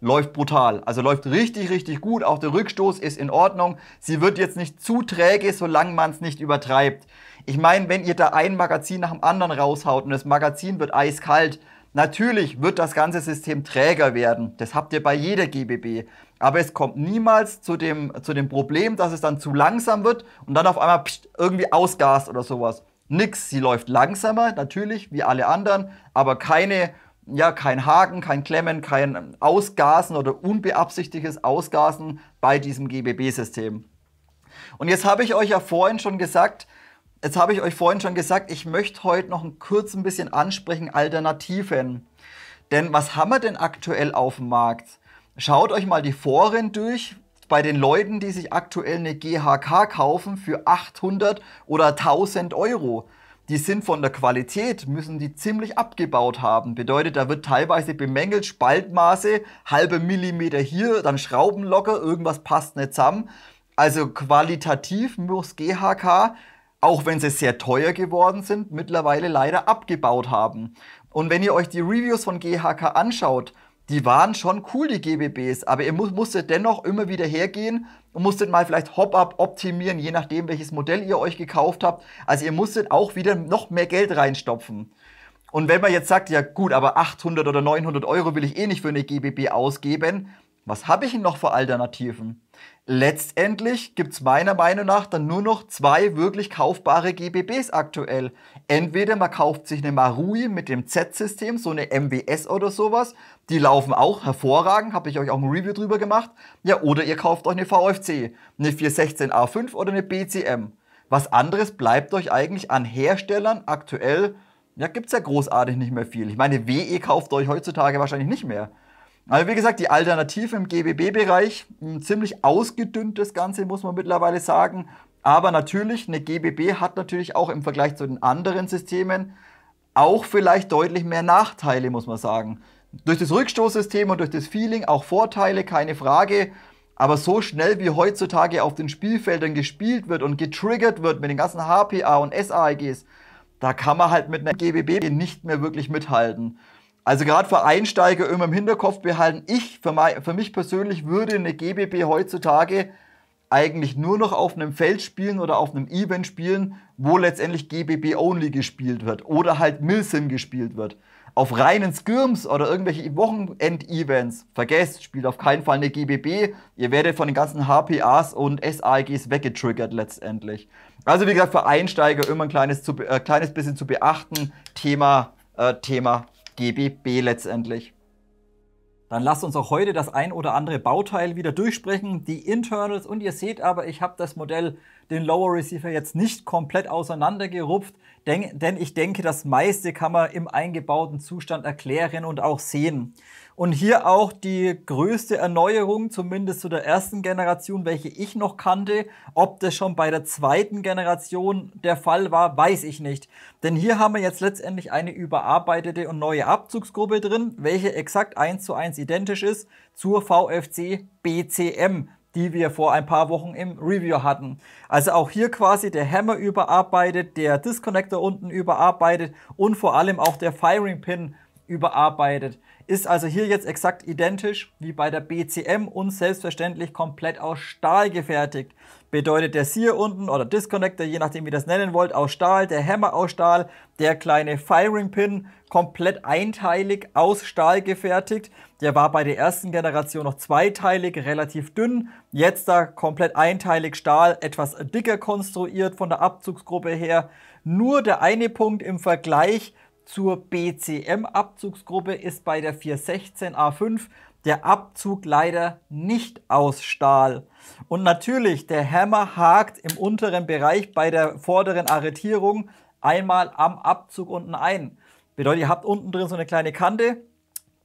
läuft brutal. Also läuft richtig, richtig gut. Auch der Rückstoß ist in Ordnung. Sie wird jetzt nicht zu träge, solange man es nicht übertreibt. Ich meine, wenn ihr da ein Magazin nach dem anderen raushaut und das Magazin wird eiskalt, Natürlich wird das ganze System träger werden. Das habt ihr bei jeder GBB. Aber es kommt niemals zu dem, zu dem Problem, dass es dann zu langsam wird und dann auf einmal pst, irgendwie ausgast oder sowas. Nix. Sie läuft langsamer, natürlich, wie alle anderen, aber keine, ja, kein Haken, kein Klemmen, kein Ausgasen oder unbeabsichtigtes Ausgasen bei diesem GBB-System. Und jetzt habe ich euch ja vorhin schon gesagt, Jetzt habe ich euch vorhin schon gesagt, ich möchte heute noch ein kurz ein bisschen ansprechen Alternativen. Denn was haben wir denn aktuell auf dem Markt? Schaut euch mal die Foren durch bei den Leuten, die sich aktuell eine GHK kaufen für 800 oder 1000 Euro. Die sind von der Qualität, müssen die ziemlich abgebaut haben. Bedeutet, da wird teilweise bemängelt, Spaltmaße, halbe Millimeter hier, dann Schrauben locker, irgendwas passt nicht zusammen. Also qualitativ muss GHK auch wenn sie sehr teuer geworden sind, mittlerweile leider abgebaut haben. Und wenn ihr euch die Reviews von GHK anschaut, die waren schon cool, die GBBs, aber ihr mu musstet dennoch immer wieder hergehen und musstet mal vielleicht Hop-Up optimieren, je nachdem, welches Modell ihr euch gekauft habt. Also ihr musstet auch wieder noch mehr Geld reinstopfen. Und wenn man jetzt sagt, ja gut, aber 800 oder 900 Euro will ich eh nicht für eine GBB ausgeben, was habe ich denn noch für Alternativen? Letztendlich gibt es meiner Meinung nach dann nur noch zwei wirklich kaufbare GBBs aktuell. Entweder man kauft sich eine Marui mit dem Z-System, so eine MWS oder sowas. Die laufen auch hervorragend, habe ich euch auch ein Review drüber gemacht. Ja, oder ihr kauft euch eine VFC, eine 416A5 oder eine BCM. Was anderes bleibt euch eigentlich an Herstellern aktuell, ja, gibt es ja großartig nicht mehr viel. Ich meine, WE kauft euch heutzutage wahrscheinlich nicht mehr. Also wie gesagt, die Alternative im GBB-Bereich, ziemlich ausgedünnt das Ganze, muss man mittlerweile sagen. Aber natürlich, eine GBB hat natürlich auch im Vergleich zu den anderen Systemen auch vielleicht deutlich mehr Nachteile, muss man sagen. Durch das Rückstoßsystem und durch das Feeling auch Vorteile, keine Frage. Aber so schnell wie heutzutage auf den Spielfeldern gespielt wird und getriggert wird mit den ganzen HPA und SAEGs, da kann man halt mit einer GBB nicht mehr wirklich mithalten. Also gerade für Einsteiger immer im Hinterkopf behalten, ich für, mein, für mich persönlich würde eine GBB heutzutage eigentlich nur noch auf einem Feld spielen oder auf einem Event spielen, wo letztendlich GBB Only gespielt wird oder halt Milsim gespielt wird. Auf reinen Skirms oder irgendwelche Wochenend-Events, vergesst, spielt auf keinen Fall eine GBB. Ihr werdet von den ganzen HPAs und SAGs weggetriggert letztendlich. Also wie gesagt, für Einsteiger immer ein kleines, zu, äh, kleines bisschen zu beachten. Thema, äh, Thema GBB letztendlich. Dann lasst uns auch heute das ein oder andere Bauteil wieder durchsprechen, die Internals. Und ihr seht aber, ich habe das Modell, den Lower Receiver, jetzt nicht komplett auseinandergerupft, denn, denn ich denke, das meiste kann man im eingebauten Zustand erklären und auch sehen. Und hier auch die größte Erneuerung, zumindest zu der ersten Generation, welche ich noch kannte. Ob das schon bei der zweiten Generation der Fall war, weiß ich nicht. Denn hier haben wir jetzt letztendlich eine überarbeitete und neue Abzugsgruppe drin, welche exakt eins zu eins identisch ist zur VFC BCM, die wir vor ein paar Wochen im Review hatten. Also auch hier quasi der Hammer überarbeitet, der Disconnector unten überarbeitet und vor allem auch der Firing Pin überarbeitet. Ist also hier jetzt exakt identisch wie bei der BCM und selbstverständlich komplett aus Stahl gefertigt. Bedeutet der hier unten oder Disconnector, je nachdem wie ihr das nennen wollt, aus Stahl, der Hammer aus Stahl, der kleine Firing Pin komplett einteilig aus Stahl gefertigt. Der war bei der ersten Generation noch zweiteilig, relativ dünn. Jetzt da komplett einteilig Stahl, etwas dicker konstruiert von der Abzugsgruppe her. Nur der eine Punkt im Vergleich zur BCM-Abzugsgruppe ist bei der 416A5 der Abzug leider nicht aus Stahl. Und natürlich, der Hammer hakt im unteren Bereich bei der vorderen Arretierung einmal am Abzug unten ein. Bedeutet, ihr habt unten drin so eine kleine Kante.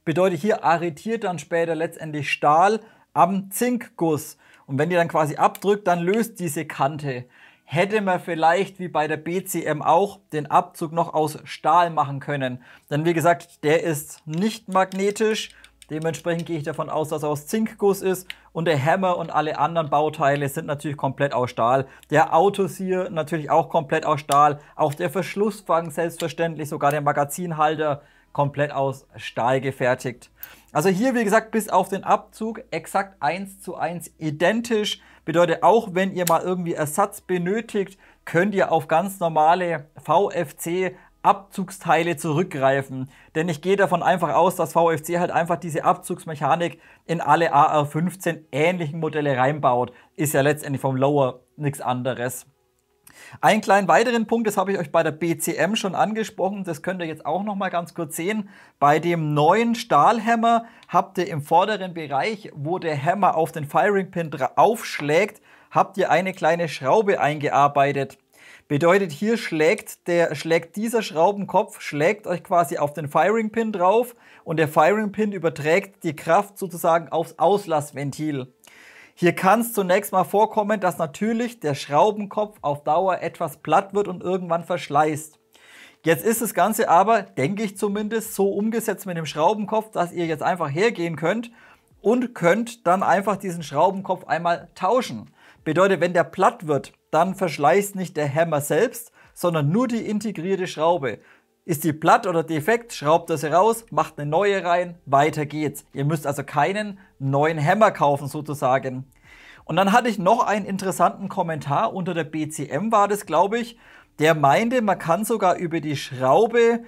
Bedeutet, hier arretiert dann später letztendlich Stahl am Zinkguss. Und wenn ihr dann quasi abdrückt, dann löst diese Kante hätte man vielleicht wie bei der BCM auch den Abzug noch aus Stahl machen können. Denn wie gesagt, der ist nicht magnetisch. Dementsprechend gehe ich davon aus, dass er aus Zinkguss ist und der Hammer und alle anderen Bauteile sind natürlich komplett aus Stahl. Der Autos hier natürlich auch komplett aus Stahl. Auch der Verschlussfang selbstverständlich, sogar der Magazinhalter komplett aus Stahl gefertigt. Also hier, wie gesagt, bis auf den Abzug exakt 1 zu 1 identisch. Bedeutet, auch wenn ihr mal irgendwie Ersatz benötigt, könnt ihr auf ganz normale VFC Abzugsteile zurückgreifen. Denn ich gehe davon einfach aus, dass VFC halt einfach diese Abzugsmechanik in alle AR15 ähnlichen Modelle reinbaut. Ist ja letztendlich vom Lower nichts anderes. Einen kleinen weiteren Punkt, das habe ich euch bei der BCM schon angesprochen, das könnt ihr jetzt auch noch mal ganz kurz sehen. Bei dem neuen Stahlhammer habt ihr im vorderen Bereich, wo der Hammer auf den Firing Pin aufschlägt, habt ihr eine kleine Schraube eingearbeitet. Bedeutet, hier schlägt, der, schlägt dieser Schraubenkopf, schlägt euch quasi auf den Firing Pin drauf und der Firing Pin überträgt die Kraft sozusagen aufs Auslassventil. Hier kann es zunächst mal vorkommen, dass natürlich der Schraubenkopf auf Dauer etwas platt wird und irgendwann verschleißt. Jetzt ist das Ganze aber, denke ich zumindest, so umgesetzt mit dem Schraubenkopf, dass ihr jetzt einfach hergehen könnt und könnt dann einfach diesen Schraubenkopf einmal tauschen. Bedeutet, wenn der platt wird, dann verschleißt nicht der Hammer selbst, sondern nur die integrierte Schraube. Ist die platt oder defekt, schraubt das raus, macht eine neue rein, weiter geht's. Ihr müsst also keinen neuen Hammer kaufen sozusagen. Und dann hatte ich noch einen interessanten Kommentar unter der BCM war das, glaube ich, der meinte, man kann sogar über die Schraube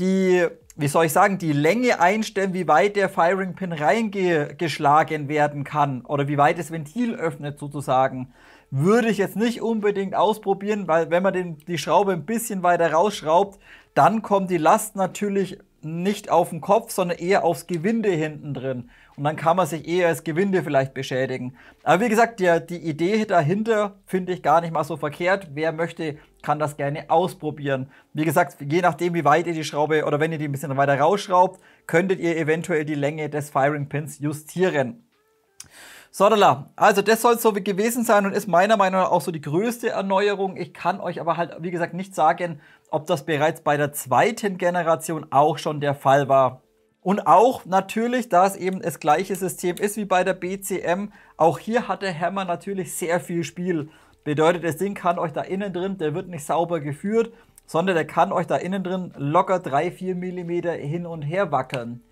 die, wie soll ich sagen, die Länge einstellen, wie weit der Firing Pin reingeschlagen werden kann oder wie weit das Ventil öffnet sozusagen. Würde ich jetzt nicht unbedingt ausprobieren, weil wenn man den, die Schraube ein bisschen weiter rausschraubt, dann kommt die Last natürlich nicht auf den Kopf, sondern eher aufs Gewinde hinten drin. Und dann kann man sich eher das Gewinde vielleicht beschädigen. Aber wie gesagt, die, die Idee dahinter finde ich gar nicht mal so verkehrt. Wer möchte, kann das gerne ausprobieren. Wie gesagt, je nachdem, wie weit ihr die Schraube oder wenn ihr die ein bisschen weiter rausschraubt, könntet ihr eventuell die Länge des Firing Pins justieren. Sodala, also das soll so gewesen sein und ist meiner Meinung nach auch so die größte Erneuerung. Ich kann euch aber halt, wie gesagt, nicht sagen, ob das bereits bei der zweiten Generation auch schon der Fall war. Und auch natürlich, da es eben das gleiche System ist wie bei der BCM, auch hier hat der Hammer natürlich sehr viel Spiel. Bedeutet, das Ding kann euch da innen drin, der wird nicht sauber geführt, sondern der kann euch da innen drin locker 3-4 mm hin und her wackeln.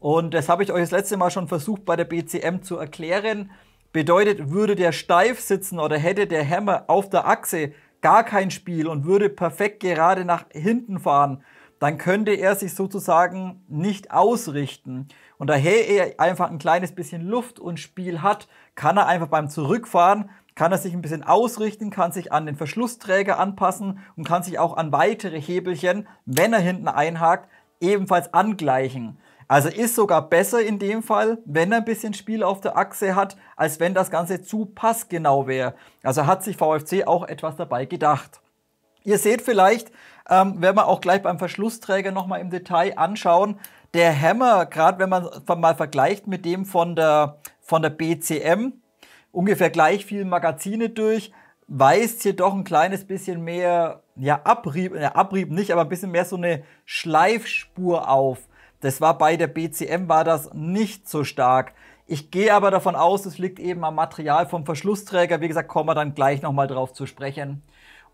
Und das habe ich euch das letzte Mal schon versucht bei der BCM zu erklären. Bedeutet, würde der steif sitzen oder hätte der Hammer auf der Achse gar kein Spiel und würde perfekt gerade nach hinten fahren, dann könnte er sich sozusagen nicht ausrichten. Und daher er einfach ein kleines bisschen Luft und Spiel hat, kann er einfach beim Zurückfahren, kann er sich ein bisschen ausrichten, kann sich an den Verschlussträger anpassen und kann sich auch an weitere Hebelchen, wenn er hinten einhakt, ebenfalls angleichen. Also ist sogar besser in dem Fall, wenn er ein bisschen Spiel auf der Achse hat, als wenn das Ganze zu passgenau wäre. Also hat sich VfC auch etwas dabei gedacht. Ihr seht vielleicht, ähm, werden wir auch gleich beim Verschlussträger nochmal im Detail anschauen, der Hammer, gerade wenn man mal vergleicht mit dem von der, von der BCM, ungefähr gleich viele Magazine durch, weist hier doch ein kleines bisschen mehr, ja, Abrieb, ja, äh, Abrieb nicht, aber ein bisschen mehr so eine Schleifspur auf. Das war bei der BCM war das nicht so stark. Ich gehe aber davon aus, es liegt eben am Material vom Verschlussträger. Wie gesagt, kommen wir dann gleich nochmal drauf zu sprechen.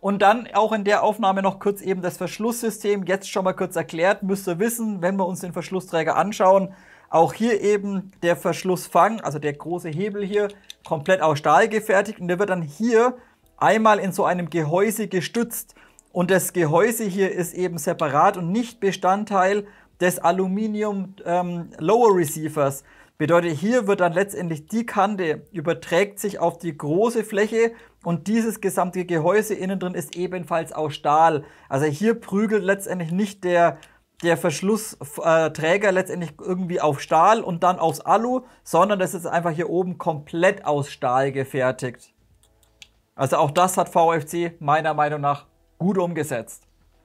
Und dann auch in der Aufnahme noch kurz eben das Verschlusssystem. Jetzt schon mal kurz erklärt, müsst ihr wissen, wenn wir uns den Verschlussträger anschauen. Auch hier eben der Verschlussfang, also der große Hebel hier, komplett aus Stahl gefertigt. Und der wird dann hier einmal in so einem Gehäuse gestützt. Und das Gehäuse hier ist eben separat und nicht Bestandteil des Aluminium ähm, Lower Receivers. Bedeutet, hier wird dann letztendlich die Kante überträgt sich auf die große Fläche und dieses gesamte Gehäuse innen drin ist ebenfalls aus Stahl. Also hier prügelt letztendlich nicht der, der Verschlussträger äh, letztendlich irgendwie auf Stahl und dann aufs Alu, sondern das ist einfach hier oben komplett aus Stahl gefertigt. Also auch das hat VFC meiner Meinung nach gut umgesetzt.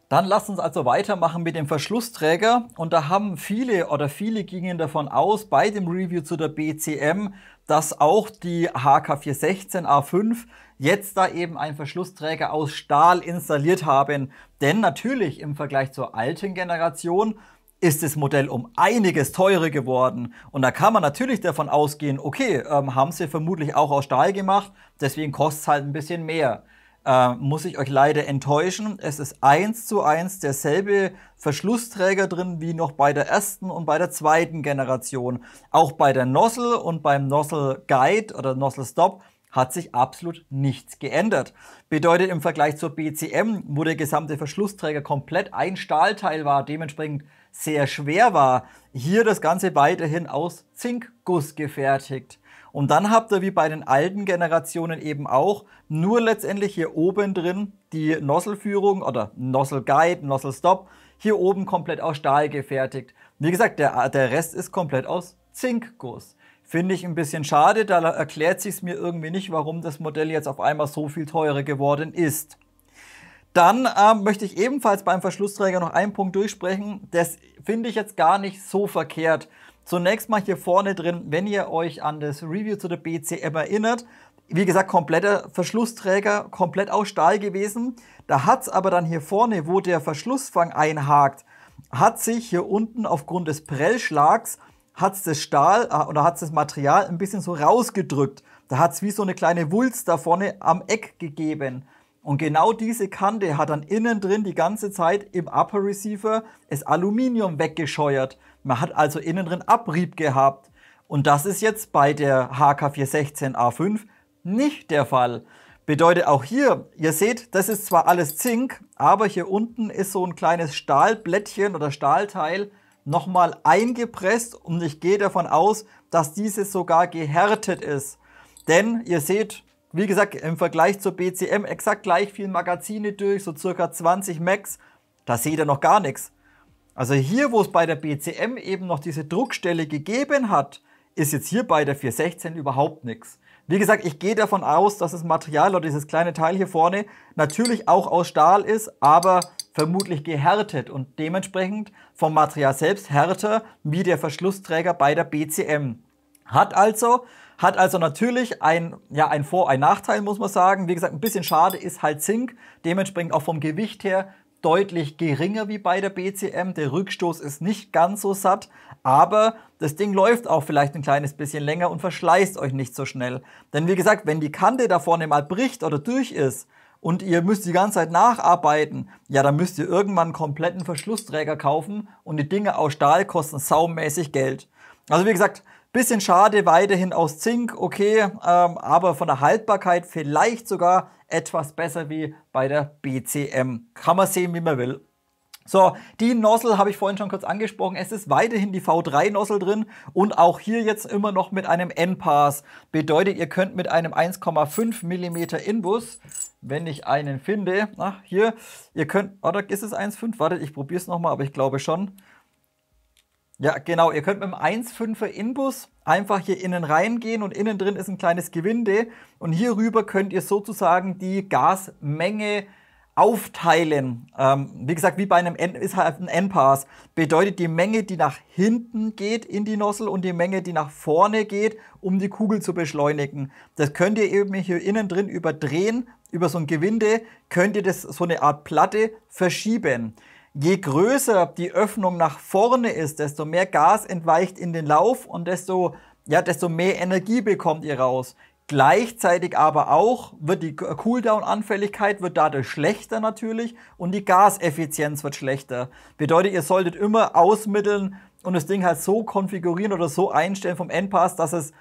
Dann lasst uns also weitermachen mit dem Verschlussträger und da haben viele oder viele gingen davon aus bei dem Review zu der BCM, dass auch die HK416A5 jetzt da eben einen Verschlussträger aus Stahl installiert haben. Denn natürlich im Vergleich zur alten Generation ist das Modell um einiges teurer geworden. Und da kann man natürlich davon ausgehen, okay, ähm, haben sie vermutlich auch aus Stahl gemacht, deswegen kostet es halt ein bisschen mehr äh, muss ich euch leider enttäuschen. Es ist eins zu eins derselbe Verschlussträger drin wie noch bei der ersten und bei der zweiten Generation. Auch bei der Nozzle und beim Nozzle Guide oder Nozzle Stop hat sich absolut nichts geändert. Bedeutet im Vergleich zur BCM, wo der gesamte Verschlussträger komplett ein Stahlteil war, dementsprechend sehr schwer war, hier das Ganze weiterhin aus Zinkguss gefertigt. Und dann habt ihr wie bei den alten Generationen eben auch nur letztendlich hier oben drin die Nosselführung oder Nozzle Guide, Nozzle Stop, hier oben komplett aus Stahl gefertigt. Wie gesagt, der, der Rest ist komplett aus Zinkguss. Finde ich ein bisschen schade, da erklärt sich es mir irgendwie nicht, warum das Modell jetzt auf einmal so viel teurer geworden ist. Dann ähm, möchte ich ebenfalls beim Verschlussträger noch einen Punkt durchsprechen. Das finde ich jetzt gar nicht so verkehrt, Zunächst mal hier vorne drin, wenn ihr euch an das Review zu der BCM erinnert, wie gesagt, kompletter Verschlussträger, komplett aus Stahl gewesen. Da hat es aber dann hier vorne, wo der Verschlussfang einhakt, hat sich hier unten aufgrund des Prellschlags, hat es das Stahl äh, oder hat es das Material ein bisschen so rausgedrückt. Da hat es wie so eine kleine Wulst da vorne am Eck gegeben. Und genau diese Kante hat dann innen drin die ganze Zeit im Upper Receiver das Aluminium weggescheuert. Man hat also innen drin Abrieb gehabt. Und das ist jetzt bei der HK416A5 nicht der Fall. Bedeutet auch hier, ihr seht, das ist zwar alles Zink, aber hier unten ist so ein kleines Stahlblättchen oder Stahlteil nochmal eingepresst und ich gehe davon aus, dass dieses sogar gehärtet ist. Denn ihr seht, wie gesagt, im Vergleich zur BCM exakt gleich viel Magazine durch, so circa 20 Max, da seht ihr noch gar nichts. Also hier, wo es bei der BCM eben noch diese Druckstelle gegeben hat, ist jetzt hier bei der 416 überhaupt nichts. Wie gesagt, ich gehe davon aus, dass das Material oder dieses kleine Teil hier vorne natürlich auch aus Stahl ist, aber vermutlich gehärtet und dementsprechend vom Material selbst härter wie der Verschlussträger bei der BCM. Hat also, hat also natürlich ein, ja, ein Vor-, ein Nachteil, muss man sagen. Wie gesagt, ein bisschen schade ist halt Zink, dementsprechend auch vom Gewicht her deutlich geringer wie bei der BCM. Der Rückstoß ist nicht ganz so satt, aber das Ding läuft auch vielleicht ein kleines bisschen länger und verschleißt euch nicht so schnell. Denn wie gesagt, wenn die Kante da vorne mal bricht oder durch ist, und ihr müsst die ganze Zeit nacharbeiten, ja, dann müsst ihr irgendwann einen kompletten Verschlussträger kaufen und die Dinge aus Stahl kosten saumäßig Geld. Also wie gesagt, Bisschen schade, weiterhin aus Zink, okay, ähm, aber von der Haltbarkeit vielleicht sogar etwas besser wie bei der BCM. Kann man sehen, wie man will. So, die Nozzle habe ich vorhin schon kurz angesprochen. Es ist weiterhin die V3-Nozzle drin und auch hier jetzt immer noch mit einem N-Pass. Bedeutet, ihr könnt mit einem 1,5 mm Inbus, wenn ich einen finde, ach, hier, ihr könnt, oder ist es 1,5? Wartet, ich probiere es nochmal, aber ich glaube schon. Ja, genau. Ihr könnt mit dem 1,5er Inbus einfach hier innen reingehen und innen drin ist ein kleines Gewinde. Und hierüber könnt ihr sozusagen die Gasmenge aufteilen. Ähm, wie gesagt, wie bei einem N ist halt ein N-Pass. Bedeutet die Menge, die nach hinten geht in die Nozzle und die Menge, die nach vorne geht, um die Kugel zu beschleunigen. Das könnt ihr eben hier innen drin überdrehen. Über so ein Gewinde könnt ihr das so eine Art Platte verschieben. Je größer die Öffnung nach vorne ist, desto mehr Gas entweicht in den Lauf und desto, ja, desto mehr Energie bekommt ihr raus. Gleichzeitig aber auch wird die Cooldown-Anfälligkeit wird dadurch schlechter natürlich und die Gaseffizienz wird schlechter. Bedeutet, ihr solltet immer ausmitteln und das Ding halt so konfigurieren oder so einstellen vom Endpass, dass es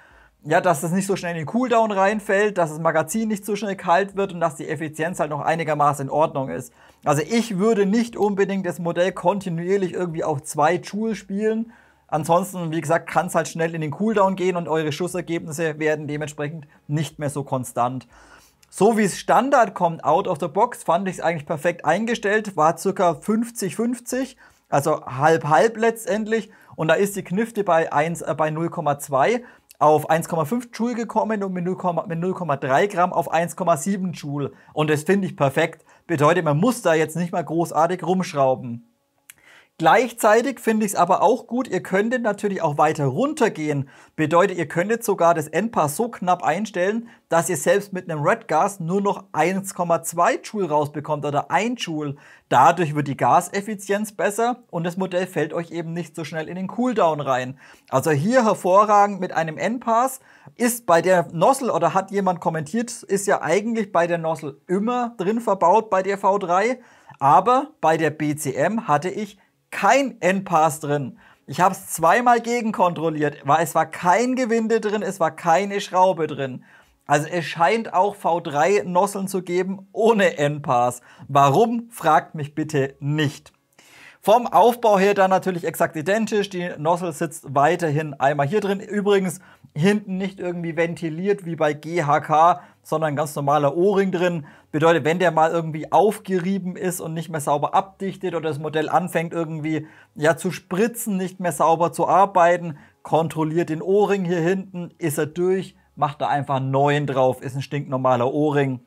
ja, dass es nicht so schnell in den Cooldown reinfällt, dass das Magazin nicht so schnell kalt wird und dass die Effizienz halt noch einigermaßen in Ordnung ist. Also ich würde nicht unbedingt das Modell kontinuierlich irgendwie auf zwei Joule spielen. Ansonsten, wie gesagt, kann es halt schnell in den Cooldown gehen und eure Schussergebnisse werden dementsprechend nicht mehr so konstant. So wie es Standard kommt, out of the box, fand ich es eigentlich perfekt eingestellt, war circa 50-50, also halb-halb letztendlich. Und da ist die Knifte bei, 1, äh, bei 0,2 auf 1,5 Joule gekommen und mit 0,3 Gramm auf 1,7 Joule. Und das finde ich perfekt. Bedeutet, man muss da jetzt nicht mal großartig rumschrauben. Gleichzeitig finde ich es aber auch gut, ihr könntet natürlich auch weiter runtergehen. Bedeutet, ihr könntet sogar das Endpass so knapp einstellen, dass ihr selbst mit einem Red Gas nur noch 1,2 Joule rausbekommt oder 1 Joule. Dadurch wird die Gaseffizienz besser und das Modell fällt euch eben nicht so schnell in den Cooldown rein. Also hier hervorragend mit einem Endpass ist bei der Nozzle oder hat jemand kommentiert, ist ja eigentlich bei der Nozzle immer drin verbaut bei der V3. Aber bei der BCM hatte ich kein Endpass drin. Ich habe es zweimal gegenkontrolliert. Es war kein Gewinde drin, es war keine Schraube drin. Also es scheint auch V3-Nosseln zu geben ohne Endpass. Warum, fragt mich bitte nicht. Vom Aufbau her dann natürlich exakt identisch. Die Nozzle sitzt weiterhin einmal hier drin. Übrigens, hinten nicht irgendwie ventiliert wie bei GHK, sondern ein ganz normaler O-Ring drin. Bedeutet, wenn der mal irgendwie aufgerieben ist und nicht mehr sauber abdichtet oder das Modell anfängt irgendwie ja zu spritzen, nicht mehr sauber zu arbeiten, kontrolliert den O-Ring hier hinten, ist er durch, macht da einfach einen neuen drauf, ist ein stinknormaler O-Ring.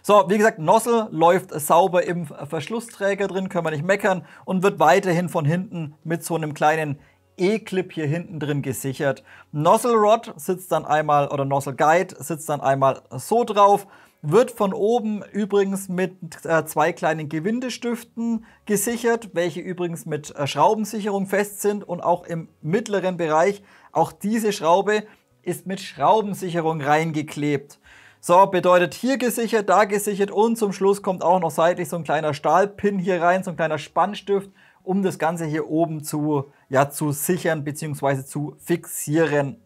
So, wie gesagt, Nossel läuft sauber im Verschlussträger drin, können wir nicht meckern und wird weiterhin von hinten mit so einem kleinen E-Clip hier hinten drin gesichert. Nozzle Rod sitzt dann einmal oder Nozzle Guide sitzt dann einmal so drauf. Wird von oben übrigens mit äh, zwei kleinen Gewindestiften gesichert, welche übrigens mit äh, Schraubensicherung fest sind und auch im mittleren Bereich. Auch diese Schraube ist mit Schraubensicherung reingeklebt. So, bedeutet hier gesichert, da gesichert und zum Schluss kommt auch noch seitlich so ein kleiner Stahlpin hier rein, so ein kleiner Spannstift, um das Ganze hier oben zu, ja, zu sichern bzw. zu fixieren.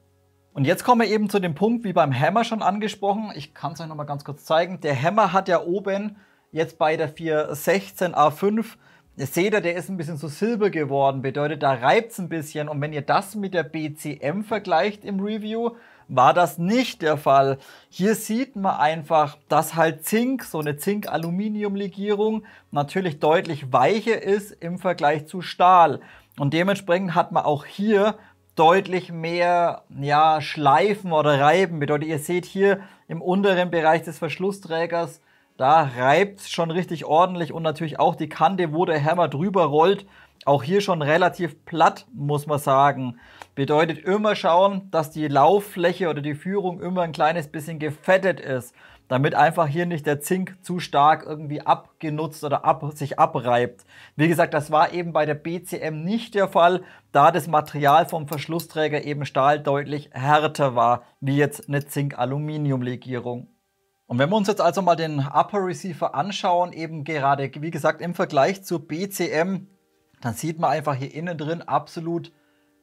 Und jetzt kommen wir eben zu dem Punkt, wie beim Hammer schon angesprochen. Ich kann es euch nochmal ganz kurz zeigen. Der Hammer hat ja oben jetzt bei der 416 A5 Ihr seht ihr, der ist ein bisschen so silber geworden, bedeutet, da reibt es ein bisschen. Und wenn ihr das mit der BCM vergleicht im Review, war das nicht der Fall. Hier sieht man einfach, dass halt Zink, so eine Zink-Aluminium-Legierung, natürlich deutlich weicher ist im Vergleich zu Stahl. Und dementsprechend hat man auch hier deutlich mehr ja, Schleifen oder Reiben. Bedeutet, ihr seht hier im unteren Bereich des Verschlussträgers, da reibt es schon richtig ordentlich und natürlich auch die Kante, wo der Hammer drüber rollt, auch hier schon relativ platt, muss man sagen. Bedeutet immer schauen, dass die Lauffläche oder die Führung immer ein kleines bisschen gefettet ist, damit einfach hier nicht der Zink zu stark irgendwie abgenutzt oder ab, sich abreibt. Wie gesagt, das war eben bei der BCM nicht der Fall, da das Material vom Verschlussträger eben Stahl deutlich härter war, wie jetzt eine Zink-Aluminium-Legierung. Und wenn wir uns jetzt also mal den Upper Receiver anschauen, eben gerade, wie gesagt, im Vergleich zur BCM, dann sieht man einfach hier innen drin absolut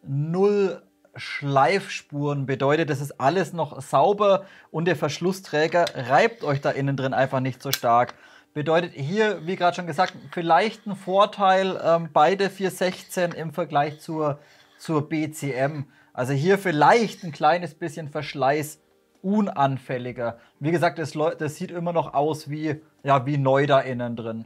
null Schleifspuren bedeutet, das ist alles noch sauber und der Verschlussträger reibt euch da innen drin einfach nicht so stark. Bedeutet hier, wie gerade schon gesagt, vielleicht ein Vorteil ähm, bei der 416 im Vergleich zur, zur BCM. Also hier vielleicht ein kleines bisschen Verschleiß unanfälliger. Wie gesagt, das, das sieht immer noch aus wie, ja, wie neu da innen drin.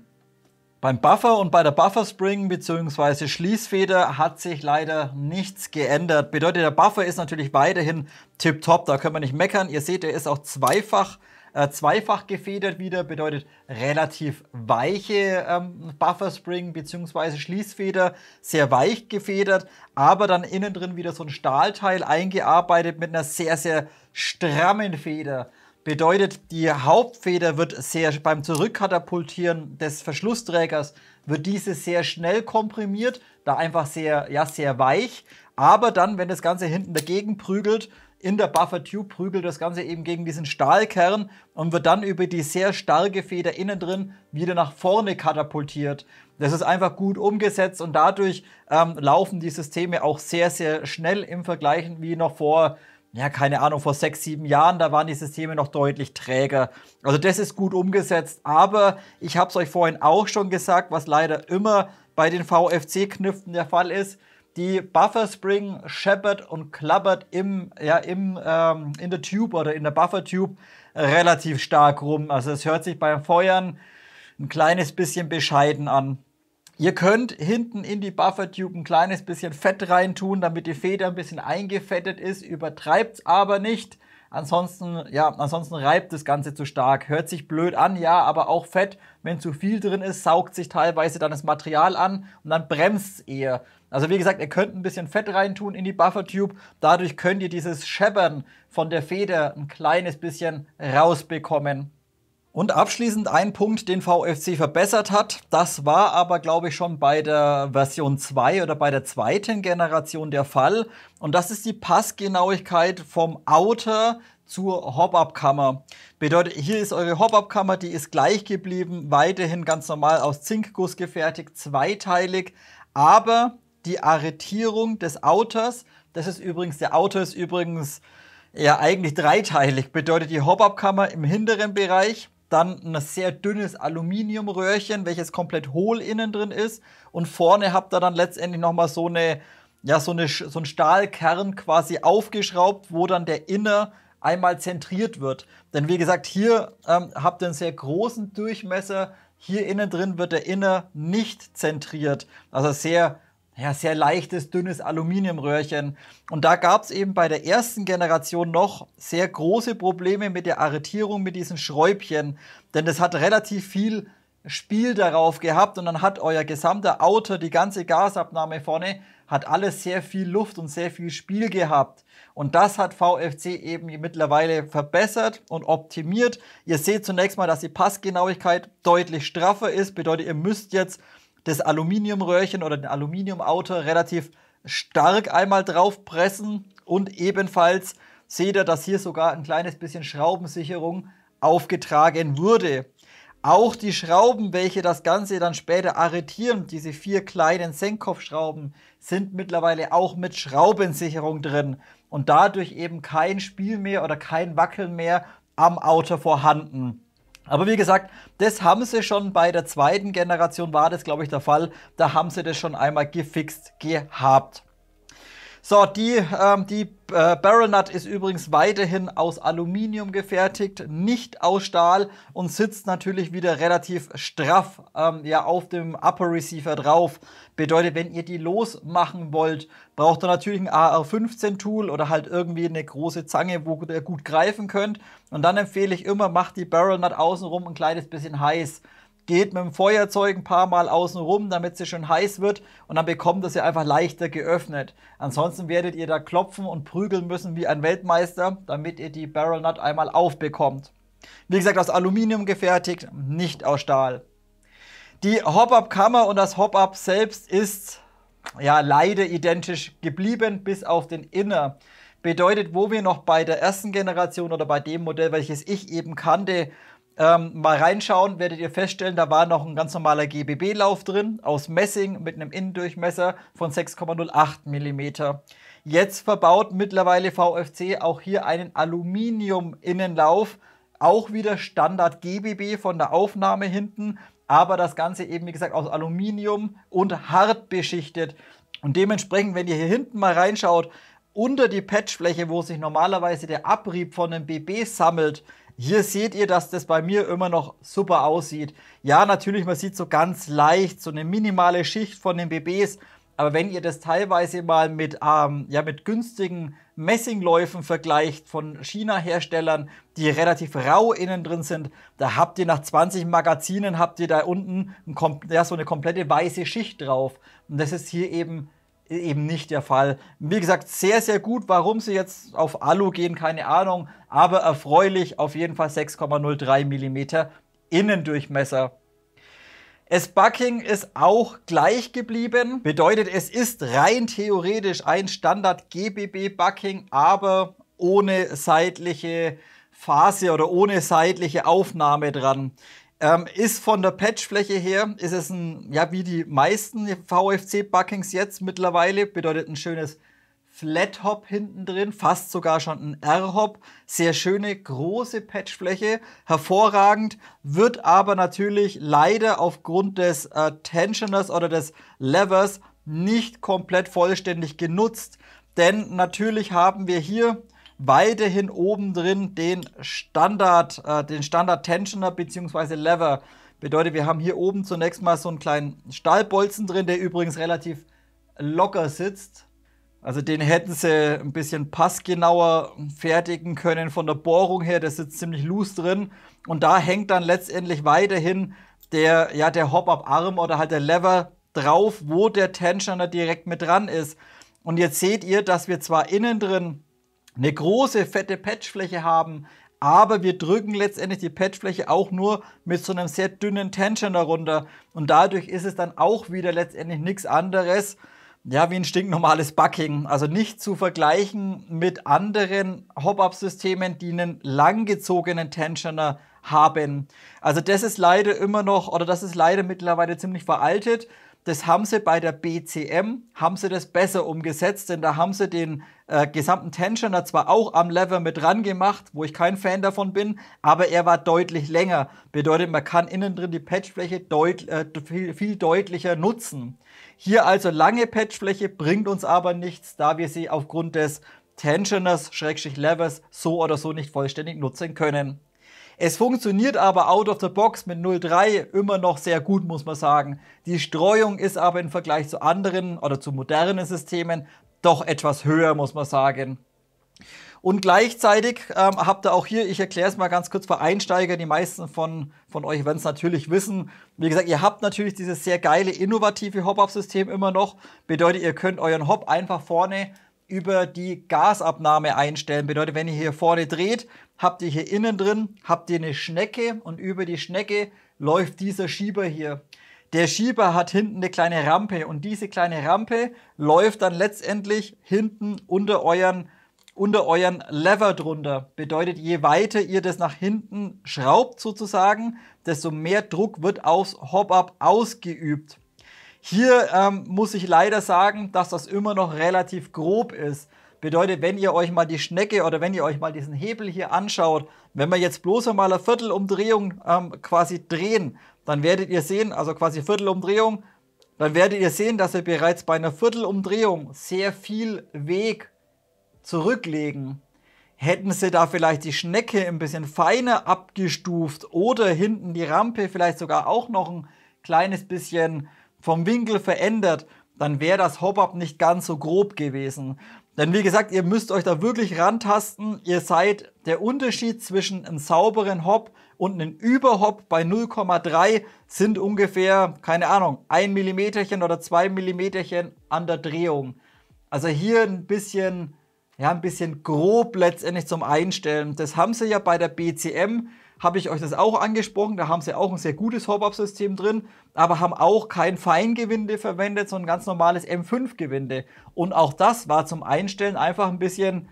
Beim Buffer und bei der Bufferspring bzw. Schließfeder hat sich leider nichts geändert. Bedeutet, der Buffer ist natürlich weiterhin tipptopp, da können wir nicht meckern. Ihr seht, er ist auch zweifach, äh, zweifach gefedert wieder, bedeutet relativ weiche ähm, Bufferspring bzw. Schließfeder, sehr weich gefedert, aber dann innen drin wieder so ein Stahlteil eingearbeitet mit einer sehr, sehr strammen Feder. Bedeutet, die Hauptfeder wird sehr beim Zurückkatapultieren des Verschlussträgers wird diese sehr schnell komprimiert, da einfach sehr, ja, sehr weich. Aber dann, wenn das Ganze hinten dagegen prügelt, in der Buffer Tube prügelt das Ganze eben gegen diesen Stahlkern und wird dann über die sehr starke Feder innen drin wieder nach vorne katapultiert. Das ist einfach gut umgesetzt und dadurch ähm, laufen die Systeme auch sehr, sehr schnell im Vergleich wie noch vor ja, keine Ahnung, vor sechs, sieben Jahren, da waren die Systeme noch deutlich träger. Also das ist gut umgesetzt, aber ich habe es euch vorhin auch schon gesagt, was leider immer bei den VFC-Knüpfen der Fall ist. Die Buffer Spring scheppert und klappert im, ja, im, ähm, in der Tube oder in der Buffer Tube relativ stark rum. Also es hört sich beim Feuern ein kleines bisschen bescheiden an. Ihr könnt hinten in die Buffertube ein kleines bisschen Fett reintun, damit die Feder ein bisschen eingefettet ist, übertreibt es aber nicht. Ansonsten, ja, ansonsten reibt das Ganze zu stark. Hört sich blöd an, ja, aber auch Fett, wenn zu viel drin ist, saugt sich teilweise dann das Material an und dann bremst es eher. Also wie gesagt, ihr könnt ein bisschen Fett reintun in die Buffertube. Dadurch könnt ihr dieses Scheppern von der Feder ein kleines bisschen rausbekommen. Und abschließend ein Punkt, den VFC verbessert hat. Das war aber, glaube ich, schon bei der Version 2 oder bei der zweiten Generation der Fall. Und das ist die Passgenauigkeit vom Outer zur Hop-Up-Kammer. Bedeutet, hier ist eure Hop-Up-Kammer, die ist gleich geblieben, weiterhin ganz normal aus Zinkguss gefertigt, zweiteilig. Aber die Arretierung des Outers, das ist übrigens, der Outer ist übrigens ja eigentlich dreiteilig, bedeutet die Hop-Up-Kammer im hinteren Bereich dann ein sehr dünnes Aluminiumröhrchen, welches komplett hohl innen drin ist. Und vorne habt ihr dann letztendlich nochmal so eine, ja, so eine, so ein Stahlkern quasi aufgeschraubt, wo dann der Inner einmal zentriert wird. Denn wie gesagt, hier ähm, habt ihr einen sehr großen Durchmesser. Hier innen drin wird der Inner nicht zentriert. Also sehr ja, sehr leichtes, dünnes Aluminiumröhrchen. Und da gab es eben bei der ersten Generation noch sehr große Probleme mit der Arretierung mit diesen Schräubchen, denn das hat relativ viel Spiel darauf gehabt und dann hat euer gesamter Auto, die ganze Gasabnahme vorne, hat alles sehr viel Luft und sehr viel Spiel gehabt. Und das hat VFC eben mittlerweile verbessert und optimiert. Ihr seht zunächst mal, dass die Passgenauigkeit deutlich straffer ist, bedeutet, ihr müsst jetzt das Aluminiumröhrchen oder den Aluminiumauto relativ stark einmal drauf pressen und ebenfalls seht ihr, dass hier sogar ein kleines bisschen Schraubensicherung aufgetragen wurde. Auch die Schrauben, welche das Ganze dann später arretieren, diese vier kleinen Senkkopfschrauben, sind mittlerweile auch mit Schraubensicherung drin und dadurch eben kein Spiel mehr oder kein Wackeln mehr am Auto vorhanden. Aber wie gesagt, das haben sie schon bei der zweiten Generation, war das glaube ich der Fall, da haben sie das schon einmal gefixt gehabt. So, die, ähm, die äh, Barrel Nut ist übrigens weiterhin aus Aluminium gefertigt, nicht aus Stahl und sitzt natürlich wieder relativ straff ähm, ja, auf dem Upper Receiver drauf. Bedeutet, wenn ihr die losmachen wollt, braucht ihr natürlich ein AR15-Tool oder halt irgendwie eine große Zange, wo ihr gut greifen könnt. Und dann empfehle ich immer, macht die Barrel Nut außenrum ein kleines bisschen heiß geht mit dem Feuerzeug ein paar Mal außen rum, damit sie schön heiß wird und dann bekommt das ja einfach leichter geöffnet. Ansonsten werdet ihr da klopfen und prügeln müssen wie ein Weltmeister, damit ihr die Barrel Nut einmal aufbekommt. Wie gesagt, aus Aluminium gefertigt, nicht aus Stahl. Die Hop-Up-Kammer und das Hop-Up selbst ist ja leider identisch geblieben, bis auf den Inner. Bedeutet, wo wir noch bei der ersten Generation oder bei dem Modell, welches ich eben kannte, ähm, mal reinschauen, werdet ihr feststellen, da war noch ein ganz normaler GBB-Lauf drin, aus Messing mit einem Innendurchmesser von 6,08 mm. Jetzt verbaut mittlerweile VFC auch hier einen Aluminium-Innenlauf, auch wieder Standard GBB von der Aufnahme hinten, aber das Ganze eben, wie gesagt, aus Aluminium und hart beschichtet. Und dementsprechend, wenn ihr hier hinten mal reinschaut, unter die Patchfläche, wo sich normalerweise der Abrieb von einem BB sammelt, hier seht ihr, dass das bei mir immer noch super aussieht. Ja, natürlich, man sieht so ganz leicht so eine minimale Schicht von den BBs. Aber wenn ihr das teilweise mal mit, ähm, ja, mit günstigen Messingläufen vergleicht von China-Herstellern, die relativ rau innen drin sind, da habt ihr nach 20 Magazinen, habt ihr da unten ein, ja, so eine komplette weiße Schicht drauf. Und das ist hier eben eben nicht der Fall. Wie gesagt, sehr, sehr gut. Warum sie jetzt auf Alu gehen, keine Ahnung. Aber erfreulich, auf jeden Fall 6,03 mm Innendurchmesser. Es Bucking ist auch gleich geblieben. Bedeutet, es ist rein theoretisch ein Standard GBB Bucking, aber ohne seitliche Phase oder ohne seitliche Aufnahme dran. Ähm, ist von der Patchfläche her, ist es ein, ja, wie die meisten VFC-Buckings jetzt mittlerweile, bedeutet ein schönes Flat-Hop hinten drin, fast sogar schon ein R-Hop. Sehr schöne, große Patchfläche, hervorragend, wird aber natürlich leider aufgrund des äh, Tensioners oder des Levers nicht komplett vollständig genutzt. Denn natürlich haben wir hier weiterhin oben drin den Standard, äh, den Standard Tensioner bzw. Lever. Bedeutet, wir haben hier oben zunächst mal so einen kleinen Stahlbolzen drin, der übrigens relativ locker sitzt. Also den hätten sie ein bisschen passgenauer fertigen können von der Bohrung her. Der sitzt ziemlich loose drin. Und da hängt dann letztendlich weiterhin der, ja, der Hop-Up-Arm oder halt der Lever drauf, wo der Tensioner direkt mit dran ist. Und jetzt seht ihr, dass wir zwar innen drin eine große, fette Patchfläche haben, aber wir drücken letztendlich die Patchfläche auch nur mit so einem sehr dünnen Tension darunter und dadurch ist es dann auch wieder letztendlich nichts anderes, ja, wie ein stinknormales Bucking. Also nicht zu vergleichen mit anderen Hop-Up-Systemen, die einen langgezogenen Tensioner haben. Also das ist leider immer noch, oder das ist leider mittlerweile ziemlich veraltet. Das haben sie bei der BCM, haben sie das besser umgesetzt, denn da haben sie den äh, gesamten Tensioner zwar auch am Lever mit dran gemacht, wo ich kein Fan davon bin, aber er war deutlich länger. Bedeutet, man kann innen drin die Patchfläche deut äh, viel, viel deutlicher nutzen. Hier also lange Patchfläche bringt uns aber nichts, da wir sie aufgrund des Tensioners, Schrägstrich Levers so oder so nicht vollständig nutzen können. Es funktioniert aber out of the box mit 0,3 immer noch sehr gut, muss man sagen. Die Streuung ist aber im Vergleich zu anderen oder zu modernen Systemen doch etwas höher, muss man sagen. Und gleichzeitig ähm, habt ihr auch hier, ich erkläre es mal ganz kurz für Einsteiger, die meisten von, von euch werden es natürlich wissen. Wie gesagt, ihr habt natürlich dieses sehr geile, innovative Hop-Up-System immer noch. Bedeutet, ihr könnt euren Hop einfach vorne über die Gasabnahme einstellen. Bedeutet, wenn ihr hier vorne dreht, habt ihr hier innen drin, habt ihr eine Schnecke und über die Schnecke läuft dieser Schieber hier. Der Schieber hat hinten eine kleine Rampe und diese kleine Rampe läuft dann letztendlich hinten unter euren, unter euren Lever drunter. Bedeutet, je weiter ihr das nach hinten schraubt sozusagen, desto mehr Druck wird aufs Hop-Up ausgeübt. Hier ähm, muss ich leider sagen, dass das immer noch relativ grob ist. Bedeutet, wenn ihr euch mal die Schnecke oder wenn ihr euch mal diesen Hebel hier anschaut, wenn wir jetzt bloß einmal eine Viertelumdrehung ähm, quasi drehen, dann werdet ihr sehen, also quasi Viertelumdrehung, dann werdet ihr sehen, dass wir bereits bei einer Viertelumdrehung sehr viel Weg zurücklegen. Hätten sie da vielleicht die Schnecke ein bisschen feiner abgestuft oder hinten die Rampe vielleicht sogar auch noch ein kleines bisschen vom Winkel verändert, dann wäre das Hop-Up nicht ganz so grob gewesen. Denn wie gesagt, ihr müsst euch da wirklich rantasten. Ihr seid der Unterschied zwischen einem sauberen Hop und einem Überhop bei 0,3 sind ungefähr, keine Ahnung, ein Millimeterchen oder zwei Millimeterchen an der Drehung. Also hier ein bisschen, ja, ein bisschen grob letztendlich zum Einstellen. Das haben sie ja bei der BCM habe ich euch das auch angesprochen. Da haben sie auch ein sehr gutes Hop-Up-System drin, aber haben auch kein Feingewinde verwendet, sondern ganz normales M5-Gewinde. Und auch das war zum Einstellen einfach ein bisschen,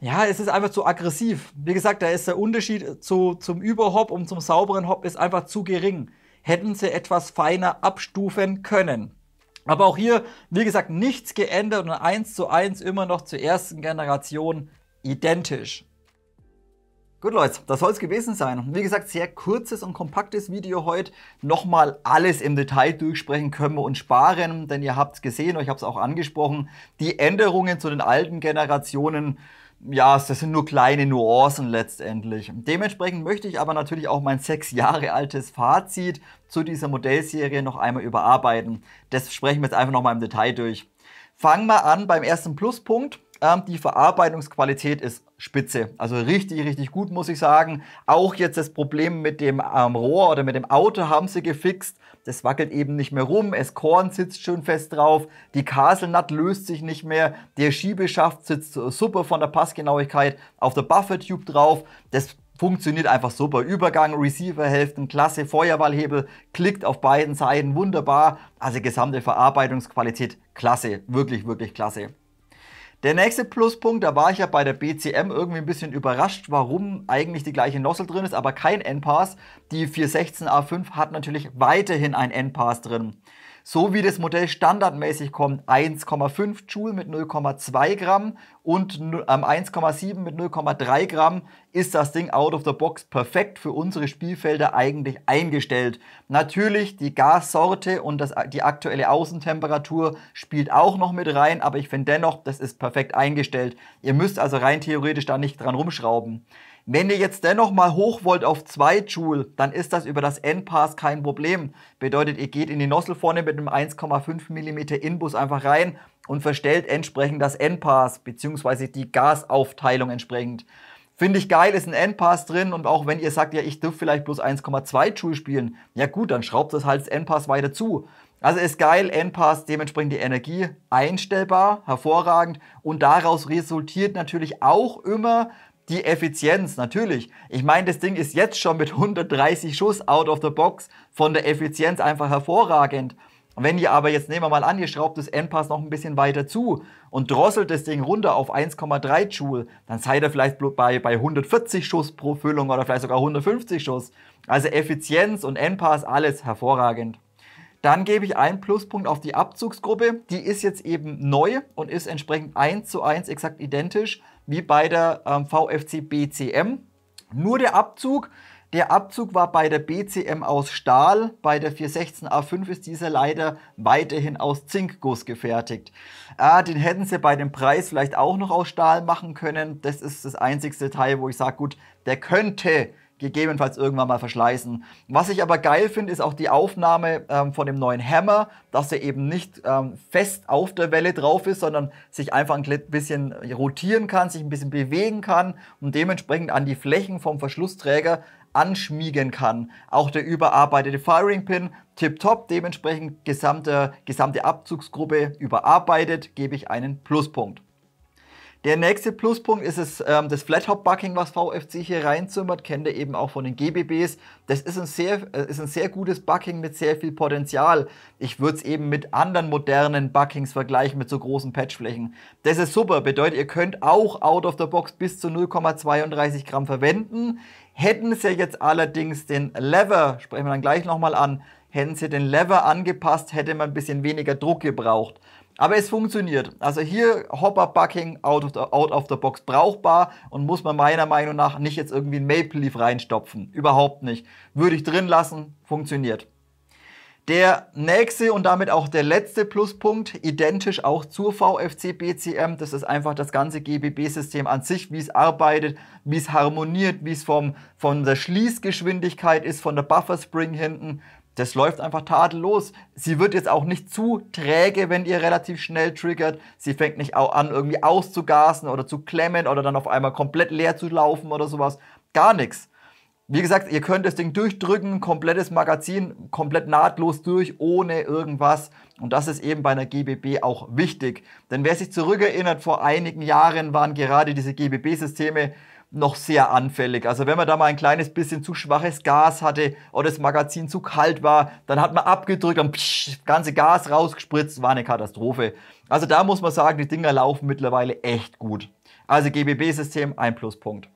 ja, es ist einfach zu aggressiv. Wie gesagt, da ist der Unterschied zu, zum Überhop und zum sauberen Hop ist einfach zu gering. Hätten sie etwas feiner abstufen können. Aber auch hier, wie gesagt, nichts geändert und eins zu eins immer noch zur ersten Generation identisch. Gut Leute, das soll es gewesen sein. Wie gesagt, sehr kurzes und kompaktes Video heute. Nochmal alles im Detail durchsprechen können wir uns sparen, denn ihr habt es gesehen, ich habe es auch angesprochen, die Änderungen zu den alten Generationen, ja, das sind nur kleine Nuancen letztendlich. Dementsprechend möchte ich aber natürlich auch mein sechs Jahre altes Fazit zu dieser Modellserie noch einmal überarbeiten. Das sprechen wir jetzt einfach nochmal im Detail durch. Fangen wir an beim ersten Pluspunkt. Ähm, die Verarbeitungsqualität ist spitze. Also richtig, richtig gut, muss ich sagen. Auch jetzt das Problem mit dem ähm, Rohr oder mit dem Auto haben sie gefixt. Das wackelt eben nicht mehr rum. Es Korn sitzt schön fest drauf. Die Kaselnatt löst sich nicht mehr. Der Schiebeschaft sitzt super von der Passgenauigkeit auf der Buffer-Tube drauf. Das funktioniert einfach super. Übergang, Receiverhälften, klasse. Feuerwallhebel klickt auf beiden Seiten wunderbar. Also gesamte Verarbeitungsqualität klasse. Wirklich, wirklich klasse. Der nächste Pluspunkt, da war ich ja bei der BCM irgendwie ein bisschen überrascht, warum eigentlich die gleiche Nozzle drin ist, aber kein N-Pass. Die 416A5 hat natürlich weiterhin ein N-Pass drin so wie das Modell standardmäßig kommt, 1,5 Joule mit 0,2 Gramm und 1,7 ähm, mit 0,3 Gramm, ist das Ding out of the box perfekt für unsere Spielfelder eigentlich eingestellt. Natürlich die Gassorte und das, die aktuelle Außentemperatur spielt auch noch mit rein, aber ich finde dennoch, das ist perfekt eingestellt. Ihr müsst also rein theoretisch da nicht dran rumschrauben. Wenn ihr jetzt dennoch mal hoch wollt auf 2 Joule, dann ist das über das N-Pass kein Problem. Bedeutet, ihr geht in die Nossel vorne mit einem 1,5 mm Inbus einfach rein und verstellt entsprechend das N-Pass bzw. die Gasaufteilung entsprechend. Finde ich geil, ist ein Endpass drin und auch wenn ihr sagt, ja, ich dürfte vielleicht bloß 1,2 Joule spielen, ja gut, dann schraubt das halt das Endpass weiter zu. Also ist geil, Endpass, dementsprechend die Energie einstellbar, hervorragend und daraus resultiert natürlich auch immer, die Effizienz, natürlich. Ich meine, das Ding ist jetzt schon mit 130 Schuss out of the box von der Effizienz einfach hervorragend. Wenn ihr aber jetzt, nehmen wir mal an, ihr schraubt das Endpass noch ein bisschen weiter zu und drosselt das Ding runter auf 1,3 Joule, dann seid ihr vielleicht bei, bei 140 Schuss pro Füllung oder vielleicht sogar 150 Schuss. Also Effizienz und Endpass, alles hervorragend. Dann gebe ich einen Pluspunkt auf die Abzugsgruppe. Die ist jetzt eben neu und ist entsprechend 1 zu 1 exakt identisch wie bei der ähm, VFC BCM. Nur der Abzug. Der Abzug war bei der BCM aus Stahl, bei der 416A5 ist dieser leider weiterhin aus Zinkguss gefertigt. Ah, den hätten sie bei dem Preis vielleicht auch noch aus Stahl machen können. Das ist das einzigste Teil, wo ich sage, gut, der könnte gegebenenfalls irgendwann mal verschleißen. Was ich aber geil finde, ist auch die Aufnahme ähm, von dem neuen Hammer, dass er eben nicht ähm, fest auf der Welle drauf ist, sondern sich einfach ein bisschen rotieren kann, sich ein bisschen bewegen kann und dementsprechend an die Flächen vom Verschlussträger anschmiegen kann. Auch der überarbeitete Firing Pin tipptopp, dementsprechend gesamte, gesamte Abzugsgruppe überarbeitet, gebe ich einen Pluspunkt. Der nächste Pluspunkt ist es, ähm, das Flathop-Bucking, was VFC hier reinzimmert, kennt ihr eben auch von den GBBs. Das ist ein sehr, äh, ist ein sehr gutes Bucking mit sehr viel Potenzial. Ich würde es eben mit anderen modernen Buckings vergleichen, mit so großen Patchflächen. Das ist super, bedeutet, ihr könnt auch out of the box bis zu 0,32 Gramm verwenden. Hätten sie jetzt allerdings den Lever, sprechen wir dann gleich nochmal an, hätten sie den Lever angepasst, hätte man ein bisschen weniger Druck gebraucht. Aber es funktioniert. Also hier Hopper Bucking out of, the, out of the box brauchbar und muss man meiner Meinung nach nicht jetzt irgendwie ein Maple Leaf reinstopfen. Überhaupt nicht. Würde ich drin lassen, funktioniert. Der nächste und damit auch der letzte Pluspunkt, identisch auch zur VFC BCM, das ist einfach das ganze GBB-System an sich, wie es arbeitet, wie es harmoniert, wie es vom, von der Schließgeschwindigkeit ist, von der Buffer Spring hinten das läuft einfach tadellos. Sie wird jetzt auch nicht zu träge, wenn ihr relativ schnell triggert. Sie fängt nicht auch an, irgendwie auszugasen oder zu klemmen oder dann auf einmal komplett leer zu laufen oder sowas. Gar nichts. Wie gesagt, ihr könnt das Ding durchdrücken, komplettes Magazin, komplett nahtlos durch, ohne irgendwas. Und das ist eben bei einer GBB auch wichtig. Denn wer sich zurückerinnert, vor einigen Jahren waren gerade diese GBB-Systeme noch sehr anfällig. Also wenn man da mal ein kleines bisschen zu schwaches Gas hatte oder das Magazin zu kalt war, dann hat man abgedrückt und psch, das ganze Gas rausgespritzt, war eine Katastrophe. Also da muss man sagen, die Dinger laufen mittlerweile echt gut. Also GBB-System, ein Pluspunkt.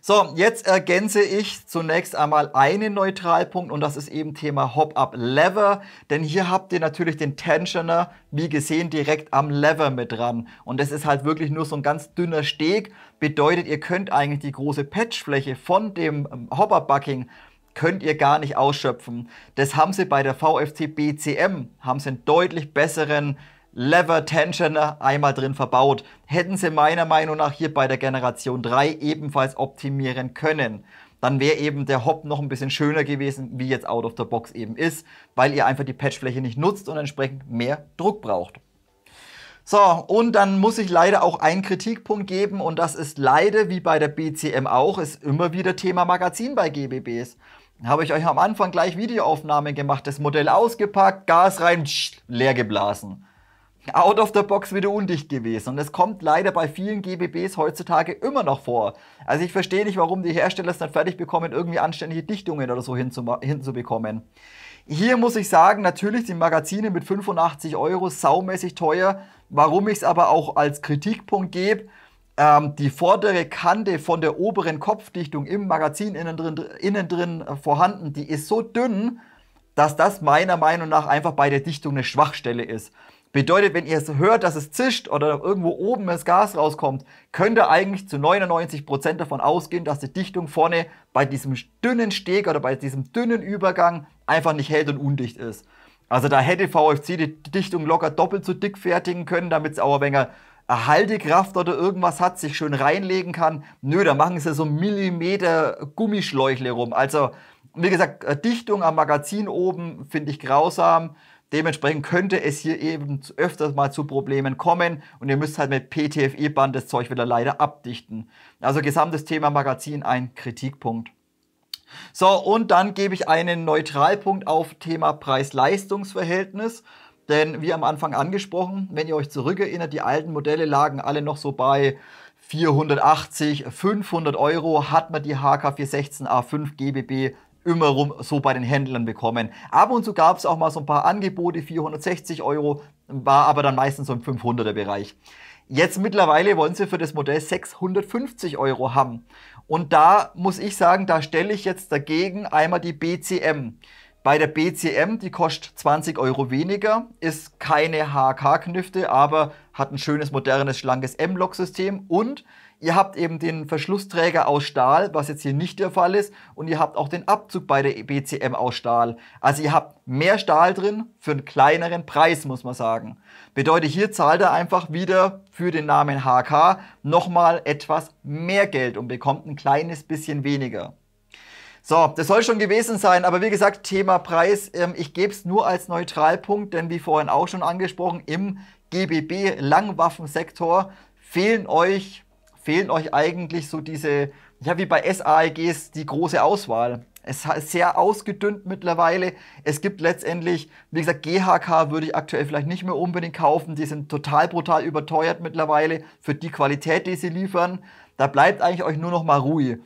So, jetzt ergänze ich zunächst einmal einen Neutralpunkt und das ist eben Thema Hop-Up-Lever, denn hier habt ihr natürlich den Tensioner, wie gesehen, direkt am Lever mit dran und das ist halt wirklich nur so ein ganz dünner Steg bedeutet, ihr könnt eigentlich die große Patchfläche von dem ähm, Hopperbucking könnt ihr gar nicht ausschöpfen. Das haben sie bei der VFC BCM, haben sie einen deutlich besseren Lever Tensioner einmal drin verbaut. Hätten sie meiner Meinung nach hier bei der Generation 3 ebenfalls optimieren können. Dann wäre eben der Hop noch ein bisschen schöner gewesen, wie jetzt out of the box eben ist, weil ihr einfach die Patchfläche nicht nutzt und entsprechend mehr Druck braucht. So, und dann muss ich leider auch einen Kritikpunkt geben und das ist leider, wie bei der BCM auch, ist immer wieder Thema Magazin bei GBBs. Habe ich euch am Anfang gleich Videoaufnahmen gemacht, das Modell ausgepackt, Gas rein, leer geblasen. Out of the box wieder undicht gewesen. Und es kommt leider bei vielen GBBs heutzutage immer noch vor. Also ich verstehe nicht, warum die Hersteller es nicht fertig bekommen, irgendwie anständige Dichtungen oder so hinzubekommen. Hier muss ich sagen, natürlich die Magazine mit 85 Euro saumäßig teuer. Warum ich es aber auch als Kritikpunkt gebe, ähm, die vordere Kante von der oberen Kopfdichtung im Magazin innen drin, innen drin vorhanden, die ist so dünn, dass das meiner Meinung nach einfach bei der Dichtung eine Schwachstelle ist. Bedeutet, wenn ihr es hört, dass es zischt oder irgendwo oben das Gas rauskommt, könnt ihr eigentlich zu 99% davon ausgehen, dass die Dichtung vorne bei diesem dünnen Steg oder bei diesem dünnen Übergang einfach nicht hält und undicht ist. Also da hätte VfC die Dichtung locker doppelt so dick fertigen können, damit es auch Auerwenger Erhaltekraft oder irgendwas hat, sich schön reinlegen kann. Nö, da machen sie so Millimeter Gummischläuchle rum. Also, wie gesagt, äh, Dichtung am Magazin oben finde ich grausam. Dementsprechend könnte es hier eben öfters mal zu Problemen kommen und ihr müsst halt mit PTFE-Band das Zeug wieder leider abdichten. Also gesamtes Thema Magazin ein Kritikpunkt. So, und dann gebe ich einen Neutralpunkt auf Thema Preis-Leistungs-Verhältnis. Denn wie am Anfang angesprochen, wenn ihr euch zurückerinnert, die alten Modelle lagen alle noch so bei 480, 500 Euro hat man die HK416A5 GBB immer rum so bei den Händlern bekommen. Ab und zu gab es auch mal so ein paar Angebote, 460 Euro, war aber dann meistens so im 500er Bereich. Jetzt mittlerweile wollen sie für das Modell 650 Euro haben. Und da muss ich sagen, da stelle ich jetzt dagegen einmal die BCM. Bei der BCM, die kostet 20 Euro weniger, ist keine HK-Knüfte, aber hat ein schönes, modernes, schlankes m lock system und Ihr habt eben den Verschlussträger aus Stahl, was jetzt hier nicht der Fall ist. Und ihr habt auch den Abzug bei der BCM aus Stahl. Also ihr habt mehr Stahl drin für einen kleineren Preis, muss man sagen. Bedeutet, hier zahlt er einfach wieder für den Namen HK nochmal etwas mehr Geld und bekommt ein kleines bisschen weniger. So, das soll schon gewesen sein, aber wie gesagt, Thema Preis, ähm, ich gebe es nur als Neutralpunkt, denn wie vorhin auch schon angesprochen, im GBB Langwaffensektor fehlen euch fehlen euch eigentlich so diese, ja wie bei SAEGs, die große Auswahl. Es ist sehr ausgedünnt mittlerweile. Es gibt letztendlich, wie gesagt, GHK würde ich aktuell vielleicht nicht mehr unbedingt kaufen. Die sind total brutal überteuert mittlerweile für die Qualität, die sie liefern. Da bleibt eigentlich euch nur noch mal Ruhe.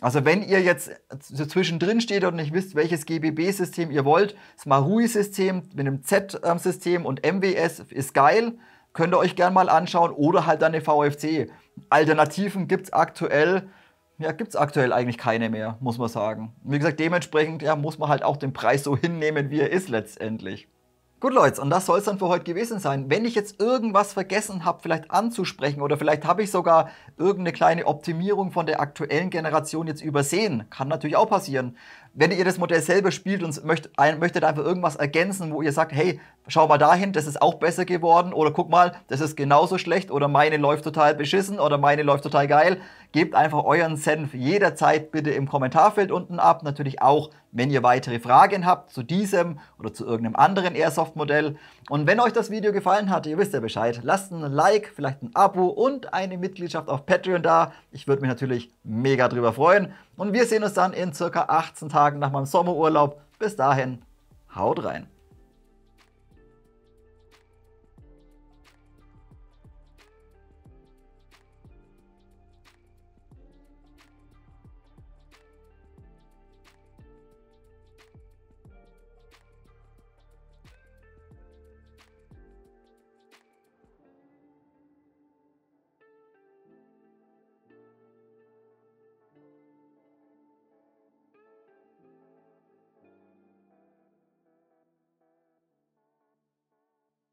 Also wenn ihr jetzt so zwischendrin steht und nicht wisst, welches GBB-System ihr wollt, das Marui-System mit einem Z-System ähm, und MWS ist geil, könnt ihr euch gern mal anschauen oder halt dann eine VFC. Alternativen gibt es aktuell, ja, gibt aktuell eigentlich keine mehr, muss man sagen. Wie gesagt, dementsprechend ja, muss man halt auch den Preis so hinnehmen, wie er ist letztendlich. Gut Leute, und das soll es dann für heute gewesen sein. Wenn ich jetzt irgendwas vergessen habe, vielleicht anzusprechen oder vielleicht habe ich sogar irgendeine kleine Optimierung von der aktuellen Generation jetzt übersehen, kann natürlich auch passieren, wenn ihr das Modell selber spielt und möchtet, möchtet einfach irgendwas ergänzen, wo ihr sagt, hey, schau mal dahin, das ist auch besser geworden oder guck mal, das ist genauso schlecht oder meine läuft total beschissen oder meine läuft total geil, Gebt einfach euren Senf jederzeit bitte im Kommentarfeld unten ab. Natürlich auch, wenn ihr weitere Fragen habt zu diesem oder zu irgendeinem anderen Airsoft-Modell. Und wenn euch das Video gefallen hat, ihr wisst ja Bescheid, lasst ein Like, vielleicht ein Abo und eine Mitgliedschaft auf Patreon da. Ich würde mich natürlich mega drüber freuen. Und wir sehen uns dann in circa 18 Tagen nach meinem Sommerurlaub. Bis dahin, haut rein.